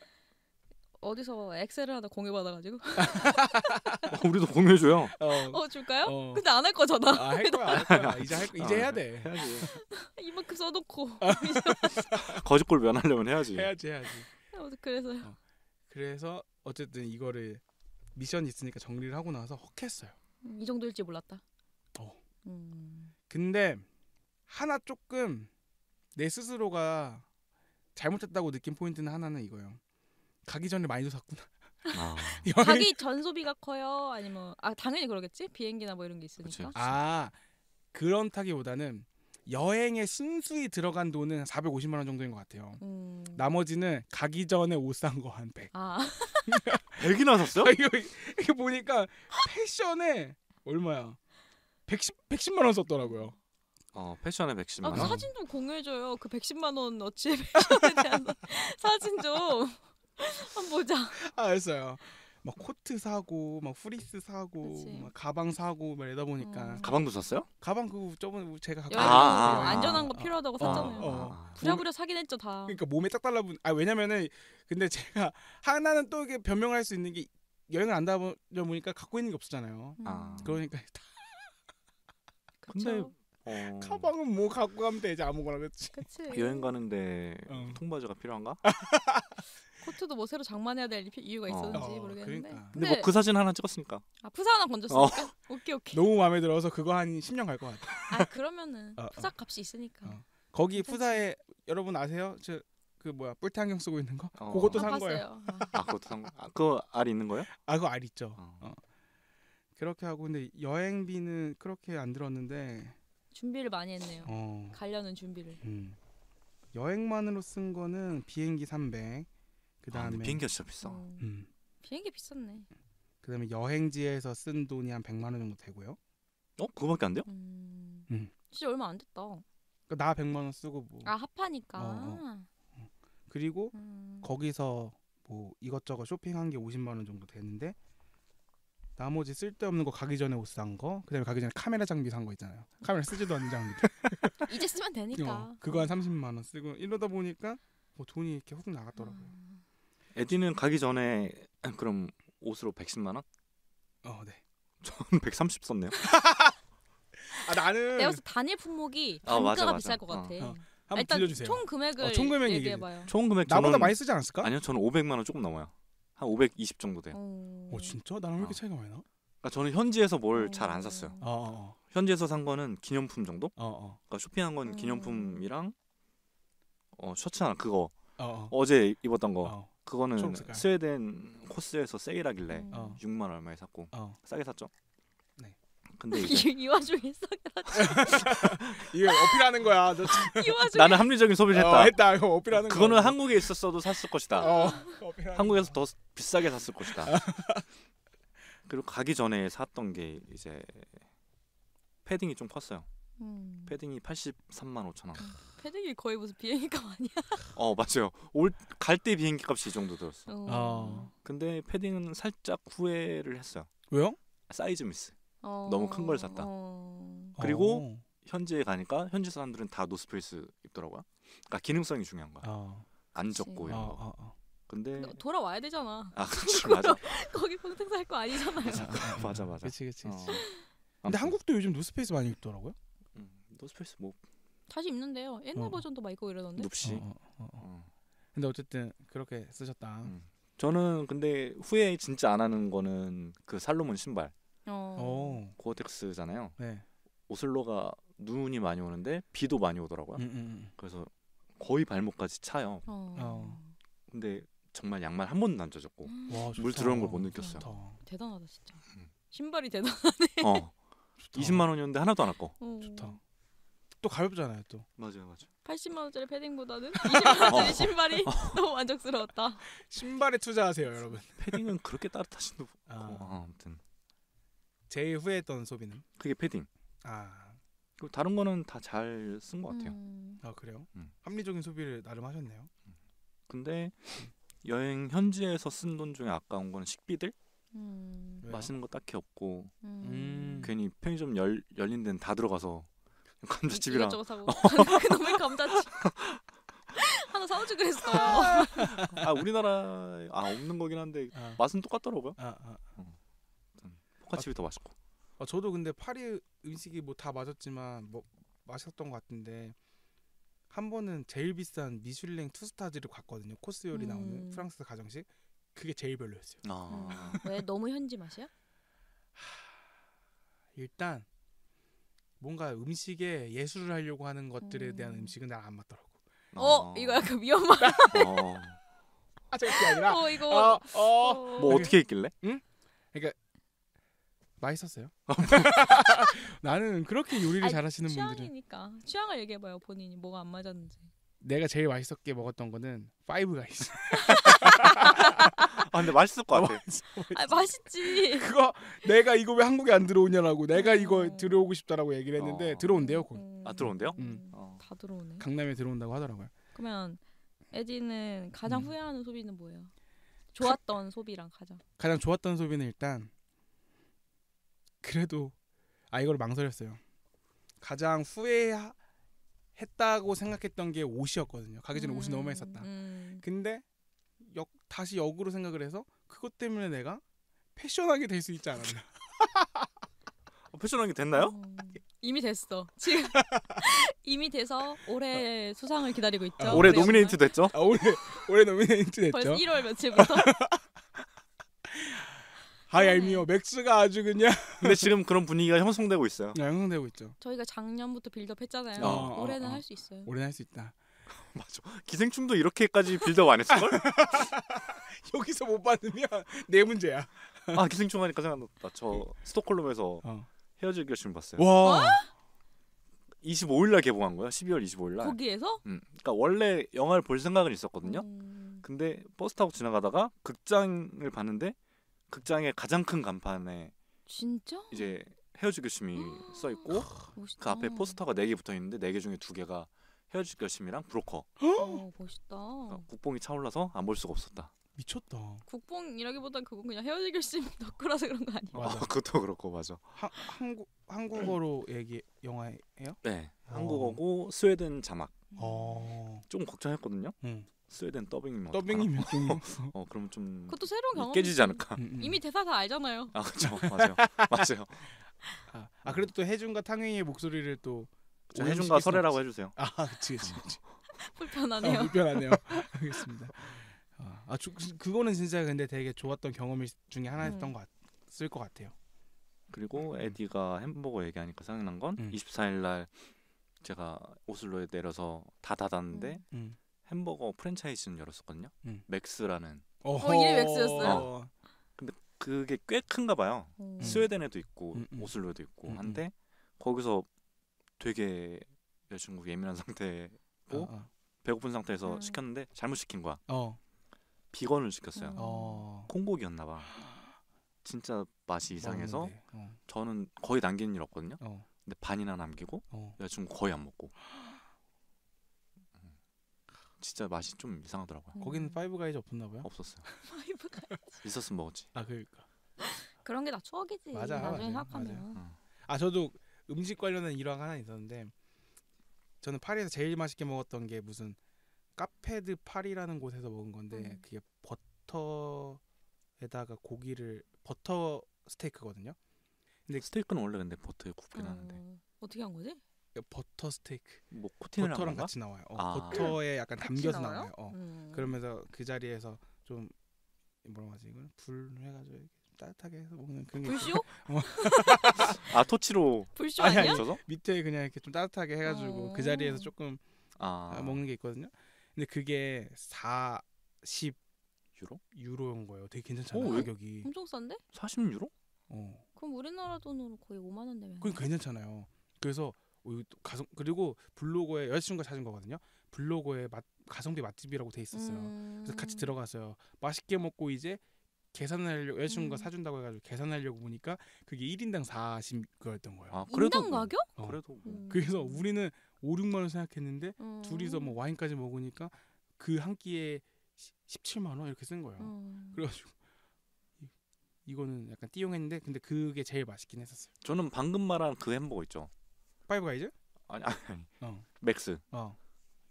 어디서 엑셀을 하나 공유 받아가지고. 어, 우리도 공유해줘요. 어, 어 줄까요? 어. 근데 안 할 거잖아. 아, 할 거야, 할 거야. 이제 할 거, 이제 해야 돼. 해야지. 이만큼 써놓고. 거짓골 면하려면 해야지. 해야지, 해야지. 그래서. 어. 그래서 어쨌든 이거를 미션 있으니까 정리를 하고 나서 헉했어요. 음, 이 정도일지 몰랐다. 어. 음. 근데 하나 조금 내 스스로가 잘못했다고 느낀 포인트는 하나는 이거예요. 가기 전에 많이도 샀구나. 아. 여행... 가기 전 소비가 커요. 아니면 아 당연히 그러겠지. 비행기나 뭐 이런 게 있으니까. 그치, 아 그런 타기보다는 여행에 순수히 들어간 돈은 450만 원 정도인 것 같아요. 음. 나머지는 가기 전에 옷 산 거 한 100. 아. 100이나 샀어요? 아, 이거, 이거 보니까 패션에 얼마야? 110, 110만 원 썼더라고요. 어 패션에 110만 아, 그, 그 사진 좀 공유해줘요. 그 110만 원 어찌에 패션에 대한 사진 좀한 보자. 아, 알았어요. 막 코트 사고 막 후리스 사고 막 가방 사고 막 이러다 보니까 어. 가방도 샀어요? 가방 그 저번에 제가 갖고 아, 아, 아, 안전한 거 어, 필요하다고 어, 샀잖아요. 어, 부랴부랴 사긴 했죠 다. 그러니까 몸에 딱 달라붙. 아 왜냐면은 근데 제가 하나는 또 이게 변명할 수 있는 게 여행을 안다 보니까 갖고 있는 게 없었잖아요. 음. 아. 그러니까 근데 어... 가방은 뭐 갖고 가면 되지 아무거나 그치? 그치. 아, 여행 가는데 어. 통바지가 필요한가? 코트도 뭐 새로 장만해야 될 이유가 어. 있었는지 어, 모르겠는데. 그러니까. 근데, 뭐 그 사진 하나 찍었으니까. 아 부사 하나 건졌으니까. 어. 오케이 오케이. 너무 마음에 들어서 그거 한 10년 갈 것 같아. 아 그러면은 어, 부사 어. 값이 있으니까. 어. 거기 괜사에 여러분 아세요? 저 그 뭐야 뿔테 안경 쓰고 있는 거? 어. 그것도 아, 산 거예요. 아 그것도 산 거. 아, 그거 알 있는 거예요? 아 그거 알 있죠. 그렇게 하고 근데 여행비는 그렇게 안 들었는데 준비를 많이 했네요. 어. 가려는 준비를. 음. 여행만으로 쓴 거는 비행기 300. 아, 그다음에 근비행기 진짜 비싸. 음. 음. 비행기 비쌌네. 그다음에 여행지에서 쓴 돈이 한 100만 원 정도 되고요. 어? 그거밖에 안 돼요? 음. 음. 진짜 얼마 안 됐다. 그러니까 나 100만 원 쓰고 뭐아 합하니까. 어, 어. 음. 그리고 음. 거기서 뭐 이것저것 쇼핑한 게 50만 원 정도 되는데 나머지 쓸데없는 거 가기 전에 옷 산 거, 그다음에 가기 전에 카메라 장비 산 거 있잖아요. 카메라 쓰지도 않는 장비들. 이제 쓰면 되니까. 어, 그거 한 30만 원 쓰고 이러다 보니까 뭐 돈이 이렇게 훅 나갔더라고요. 음. 에디는 가기 전에 그럼 옷으로 110만 원? 어, 네. 저는 130 썼네요. 아, 나는 내가 봤을 단일 품목이 아, 단가가 아, 맞아, 맞아. 비쌀 것 어. 같아. 어. 어. 한번 일단 빌려주세요. 총 금액을 어, 총 금액 얘기해봐요. 총 금액 저는, 나보다 많이 쓰지 않았을까? 아니요, 저는 500만 원 조금 넘어요. 한520 정도 돼요. 오, 오 어, 진짜? 나랑 왜 이렇게 어. 차이가 많이 나? 그러니까 저는 현지에서 뭘 잘안 어. 샀어요. 어, 어. 현지에서 산 거는 기념품 정도? 그러니까 쇼핑한 건 음. 기념품이랑 어, 셔츠 하나 그거 어제 입었던 거 그거는 스웨덴 코스에서 세일하길래 음. 6만 얼마에 샀고 싸게 샀죠. 근데 이제 이, 이 와중에 썩여가지고 이거 어필하는 거야. 너, 와중에 나는 합리적인 소비를 했다. 어, 했다. 이거 어필하는 그거는 한국에 있었어도 샀을 것이다. 어, 한국에서 더 비싸게 샀을 것이다. 그리고 가기 전에 샀던 게 이제 패딩이 좀 컸어요. 음. 패딩이 83만 5천 원. 아, 패딩이 거의 무슨 비행기 값 아니야? 어 맞아요. 올 갈 때 비행기 값이 이 정도 들었어. 어. 아. 근데 패딩은 살짝 후회를 했어요. 왜요? 사이즈 미스. 어... 너무 큰 걸 샀다. 어... 그리고 어... 현지에 가니까 현지 사람들은 다 노스페이스 입더라고요. 그러니까 기능성이 중요한 거야. 어. 안 적고 이런 어, 거. 어, 근데 돌아와야 되잖아. 아, 그치, 맞아. 거기 평생 살거 아니잖아요. 맞아, 맞아, 맞아. 그렇지, 그렇지. 근데 한국도 요즘 노스페이스 많이 입더라고요. 음, 노스페이스 뭐 다시 입는데요. 옛날 버전도 막 입고 이러던데. 눕시. 근데 어쨌든 그렇게 쓰셨다. 음. 저는 근데 후회 진짜 안 하는 거는 그 살로몬 신발. 어. 어. 코어텍스잖아요. 네. 오슬로가 눈이 많이 오는데 비도 많이 오더라고요. 음, 음. 음. 그래서 거의 발목까지 차요. 어. 어. 근데 정말 양말 한 번도 안 젖었고 음. 와, 물 들어온 걸 못 느꼈어요. 좋다. 대단하다 진짜. 음. 신발이 대단하네. 어. 좋다. 20만 원이었는데 하나도 안 아까. 좋다. 또 가볍잖아요 또. 맞아요 맞아요. 80만 원짜리 패딩보다는 20만 원짜리 어. 신발이 너무 만족스러웠다. 신발에 투자하세요 여러분. 패딩은 그렇게 따뜻하신도 아. 아무튼. 제일 후회했던 소비는? 그게 패딩. 아. 그 다른 거는 다 잘 쓴 것 같아요. 음. 아 그래요? 음. 합리적인 소비를 나름 하셨네요. 근데 여행 현지에서 쓴 돈 중에 아까운 거는 식비들. 음. 맛있는 거 딱히 없고 음. 음. 괜히 편의점 열 열린 데는 다 들어가서 음, 감자칩이랑 그놈의 감자칩 하나 사오지 그랬어. 아 우리나라 아 없는 거긴 한데 아. 맛은 똑같더라고요. 아, 아. 어. 호카칩이 더 맛있고. 아, 저도 근데 파리 음식이 뭐 다 맞았지만 뭐 맛있었던 것 같은데 한 번은 제일 비싼 미슐랭 투스타즈를 갔거든요. 코스 요리 음. 나오는 프랑스 가정식. 그게 제일 별로였어요. 아. 음. 왜 너무 현지 맛이야? 일단 뭔가 음식에 예술을 하려고 하는 것들에 음. 대한 음식은 날안 맞더라고. 어, 어, 이거 약간 위험한. 아, 어. 아, 저게 아니라. 어, 이거. 어, 어, 어. 뭐 어떻게 했길래? 응? 그러니까 맛있었어요. 나는 그렇게 요리를 아니, 잘하시는 분들은 취향이니까 취향을 얘기해봐요 본인이 뭐가 안 맞았는지. 내가 제일 맛있었게 먹었던 거는 파이브 가이즈. 아 근데 맛있을 것 같아. 아 맛있지. 그거 내가 이거 왜 한국에 안 들어오냐라고 내가 이거 어. 들어오고 싶다라고 얘기를 했는데 어. 들어온대요 곧. 음. 아 들어온대요? 음. 음. 어. 다 들어오네. 강남에 들어온다고 하더라고요. 그러면 에디는 가장 음. 후회하는 소비는 뭐예요? 좋았던 가... 소비랑 가장. 가장 좋았던 소비는 일단 그래도 아 이걸 망설였어요. 가장 후회했다고 생각했던 게 옷이었거든요. 가기 전에 음, 옷이 너무 많이 샀다. 음, 음. 근데 역, 다시 역으로 생각을 해서 그것 때문에 내가 패션하게 될 수 있지 않았나. 어, 패션하게 됐나요? 음, 이미 됐어. 지금 이미 돼서 올해 수상을 기다리고 있죠. 아, 올해 노미네이트 됐죠? 아, 올해 올해 노미네이트 됐죠. 벌써 1월 며칠부터. 하얄미오 맥스가 아주 그냥. 근데 지금 그런 분위기가 형성되고 있어요. 네, 형성되고 있죠. 저희가 작년부터 빌드업 했잖아요. 어, 어 올해는 어, 어. 할수 있어요. 올해는 할 수 있다. 맞아. 기생충도 이렇게까지 빌드업 안 했을걸? 여기서 못 받으면 내 문제야. 아 기생충 하니까 생각났다. 저 스톡홀름에서 어. 헤어질기가 봤어요. 와. 25일 어? 날 개봉한 거야. 12월 25일 날. 거기에서? 음. 그러니까 원래 영화를 볼 생각은 있었거든요. 음... 근데 버스 타고 지나가다가 극장을 봤는데 극장의 가장 큰 간판에 진짜? 이제 헤어질 결심이 써 있고 그 앞에 포스터가 네 개 붙어 있는데 네 개 중에 두 개가 헤어질 결심이랑 브로커 어, 멋있다. 그러니까 국뽕이 차올라서 안 볼 수가 없었다. 미쳤다. 국뽕이라기보단 그건 그냥 헤어질 결심 덕후라서 그런 거 아니야? 맞아. 어, 그것도 그렇고 맞아. 한국 한국어로 얘기 영화예요? 네 어. 한국어고 스웨덴 자막 어. 좀 걱정했거든요. 응. 스웨덴 더빙이면 뭐 더빙이면 어, 어, 좀어그러면좀 그것도 새로운 경험 깨지지 않을까. 음, 음. 이미 대사 다 알잖아요. 아 그렇죠 맞아요 맞아요. 아, 아, 그래도 또 해준과 탕웨이의 목소리를 또 그쵸, 해준과 설애라고 해주세요. 아 그치 그치. 그치. 불편하네요. 아, 불편하네요. 알겠습니다. 아, 아 주, 그, 그거는 진짜 근데 되게 좋았던 경험 중에 하나였던 음. 같을 것 같아요. 그리고 음. 에디가 햄버거 얘기하니까 생각난 건 24일 음. 날 제가 오슬로에 내려서 다 닫았는데 음. 음. 햄버거 프랜차이즈는 열었었거든요. 음. 맥스라는. 어이름 어, 맥스였어요? 어. 근데 그게 꽤 큰가 봐요. 어. 음. 스웨덴에도 있고 음, 음. 오슬로에도 있고 한데 거기서 되게 여자친구 예민한 상태고 어, 어. 배고픈 상태에서 시켰는데 잘못 시킨 거야. 비건을 시켰어요. 콩고기였나 봐. 진짜 맛이 이상해서 저는 거의 남기는 일 없거든요. 근데 반이나 남기고 어. 여자친구 거의 안 먹고 음. 진짜 맛이 좀 이상하더라고요. 음. 거기는 파이브 가이즈 없었나 봐요. 없었어요. 파이브가 있었으면 먹었지. 아 그러니까. 그런 게 다 추억이지. 맞아, 나중에 맞아요. 생각하면. 맞아요. 아 저도 음식 관련한 일화가 하나 있었는데 저는 파리에서 제일 맛있게 먹었던 게 무슨 카페드 파리라는 곳에서 먹은 건데 음. 그게 버터에다가 고기를 버터 스테이크거든요. 근데 스테이크는 원래 근데 버터에 굽긴 어... 하는데. 어떻게 한 거지? 버터 스테이크. 뭐 코팅을 버터랑 같이 나와요. 어, 아. 버터에 약간 담겨서 나와요. 나와요? 어. 음. 그러면서 그 자리에서 좀 뭐라고 하지 이거는 불 해가지고 따뜻하게 해서 먹는 그런 불쇼? 뭐. 아 토치로 불쇼 아니, 아 아니 밑에 그냥 이렇게 좀 따뜻하게 해가지고 어. 그 자리에서 어. 조금 아. 아. 먹는 게 있거든요. 근데 그게 40 유로? 유로인 거예요. 되게 괜찮잖아요. 가격이. 엄청 싼데? 40 유로? 어. 그럼 우리나라 돈으로 거의 5만 원 되면. 그럼 괜찮잖아요. 그래서 가성 그리고 블로거에 여자친구가 찾은 거거든요. 블로거에 맛, 가성비 맛집이라고 돼 있었어요. 음. 그래서 같이 음. 들어가서요. 맛있게 먹고 이제 계산하려고 여자친구가 음. 사준다고 해가지고 계산하려고 보니까 그게 1인당 40그였던 거예요. 아, 그래도 인당 뭐. 가격? 어. 그래도 뭐. 음. 그래서 우리는 5, 6만 원 생각했는데 어. 둘이서 뭐 와인까지 먹으니까 그 한 끼에 17만 원 이렇게 쓴 거예요. 어. 그래가지고 이거는 약간 띠용했는데 근데 그게 제일 맛있긴 했었어요. 저는 방금 말한 그 햄버거 있죠. 파이브 가이즈? 아니 아니 어. 맥스 어.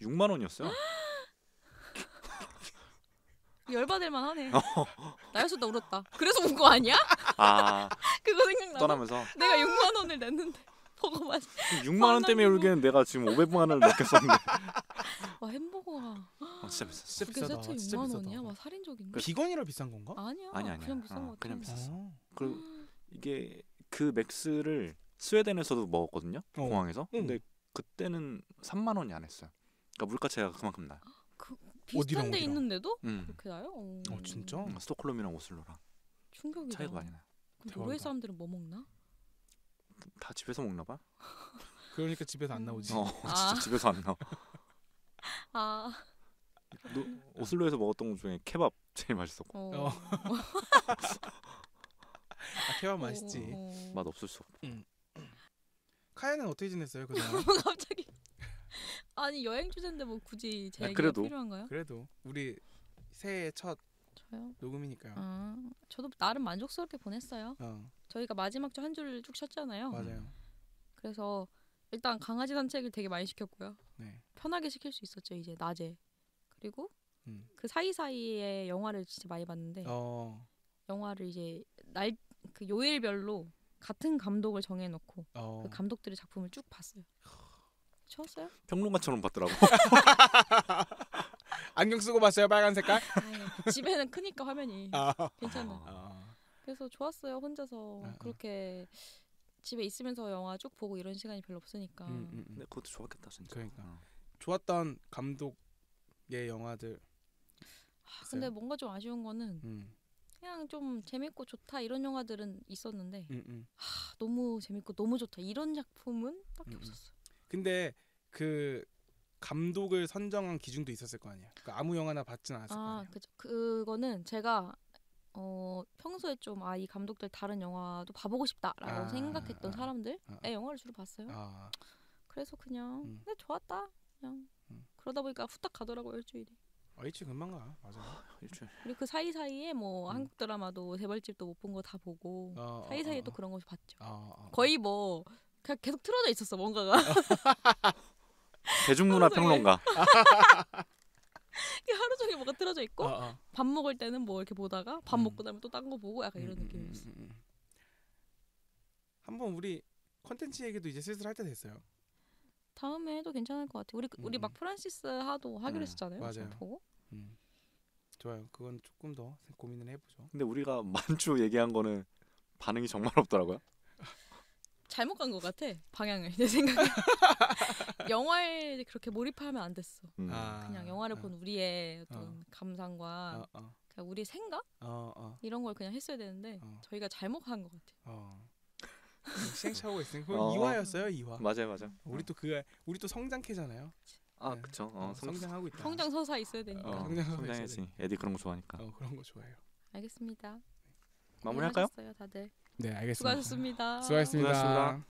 6만 원이었어요. 열받을만 하네. 어. 나였어나 울었다. 그래서 운거 아니야? 아 그거 생각나. 떠나면서 내가 6만 원을 냈는데. 버거만 6만 원 때문에 울기는 내가 지금 500만 원을 느꼈었는데. 와 햄버거가 아, 진짜 비싸. 진짜 비싸다. 그 세트 6만 원이야? 와 살인적인데. 그 비건이라 비싼 건가? 아니야. 아니 아니. 그냥 비싼 거 어, 같아. 그냥 비쌌어. 그리고 이게 그 맥스를 스웨덴에서도 먹었거든요. 어. 공항에서. 근데 그때는 3만 원이 안 했어요. 그러니까 물가 차가 그만큼 나. 그 비슷한 데 있는데도 음. 그렇게 나요? 어, 어 진짜? 스톡홀름이랑 오슬로랑 충격이다. 차이가 많이 나. 그럼 노르웨이 사람들은 뭐 먹나? 다 집에서 먹나 봐. 그러니까 집에서 안 나오지. 어, 아. 진짜 아. 집에서 안 나와. 아. 노, 오슬로에서 먹었던 것 중에 케밥 제일 맛있었고. 어. 어. 아, 케밥 맛있지. 오. 어, 어. 맛 없을 수 없고. 음. 카야는 어떻게 지냈어요 그동안? 갑자기 아니 여행 주제인데 뭐 굳이 제 얘기가 그래도, 필요한가요? 그래도 우리 새해 첫 저요? 녹음이니까요. 아, 저도 나름 만족스럽게 보냈어요. 어. 저희가 마지막 주 한 주를 쭉 쉬었잖아요. 맞아요. 그래서 일단 강아지 산책을 되게 많이 시켰고요. 네. 편하게 시킬 수 있었죠 이제 낮에. 그리고 음. 그 사이 사이에 영화를 진짜 많이 봤는데 어. 영화를 이제 날 그 요일별로 같은 감독을 정해놓고 어. 그 감독들의 작품을 쭉 봤어요. 좋았어요? 평론가처럼 봤더라고. 안경 쓰고 봤어요 빨간 색깔? 아유, 집에는 크니까 화면이 아. 괜찮아. 아. 그래서 좋았어요. 혼자서 아, 아. 그렇게 아. 집에 있으면서 영화 쭉 보고 이런 시간이 별로 없으니까. 음, 음, 음. 근데 그것도 좋았겠다 진짜. 그러니까 어. 좋았던 감독의 영화들. 아, 근데 뭔가 좀 아쉬운 거는 음. 그냥 좀 재밌고 좋다 이런 영화들은 있었는데 음, 음. 하, 너무 재밌고 너무 좋다 이런 작품은 딱히 없었어. 근데 그 감독을 선정한 기준도 있었을 거 아니야. 그러니까 아무 영화나 봤진 않았을 아, 거예요. 그 그거는 제가 어, 평소에 좀 아 이 감독들 다른 영화도 봐보고 싶다라고 아, 생각했던 아, 사람들의 아, 아, 아. 네, 영화를 주로 봤어요. 아. 그래서 그냥 음. 근데 네, 좋았다 그냥 음. 그러다 보니까 후딱 가더라고 일주일이. 아, 일주일 금방 가 맞아 일주일. 그리고 그 사이 사이에 뭐 음. 한국 드라마도 재벌집도 못 본 거 다 보고 어, 사이 사이에 어, 또 그런 거 봤죠. 어, 거의 뭐 그냥 계속 틀어져 있었어 뭔가가. 대중문화 평론가. 이렇게 하루 종일 뭐가 틀어져 있고 어, 어. 밥 먹을 때는 뭐 이렇게 보다가 밥 음. 먹고 나면 또 딴 거 보고 약간 이런 음, 음 느낌이었어. 음, 음, 음, 한번 우리 컨텐츠 얘기도 이제 슬슬 할 때 됐어요. 다음에 해도 괜찮을 것 같아. 우리 우리 막 프란시스 하도 하기로 네, 했었잖아요. 맞아요. 보고. 좋아요. 그건 조금 더 고민을 해보죠. 근데 우리가 만주 얘기한 거는 반응이 정말 없더라고요. 잘못 간 것 같아 방향을 내 생각에 영화에 그렇게 몰입하면 안 됐어 음. 아, 그냥 영화를 어. 본 우리의 어떤 어. 감상과 어, 어. 그러니까 우리 생각 어, 어. 이런 걸 그냥 했어야 되는데 저희가 잘못 간것 같아 시행착오가 있으니까 어. 이화였어요 이화 맞아요 맞아요 우리 또그 우리 또 성장캐잖아요 아 네. 그쵸 어, 성, 장하고 있다 성장 서사 있어야 되니까 어, 성장 성장해야지 애디 그런 거 좋아하니까 어 그런 거 좋아해요 알겠습니다 네. 마무리할까요? 다들 네, 알겠습니다. 수고하셨습니다. 수고하셨습니다. 수고하셨습니다.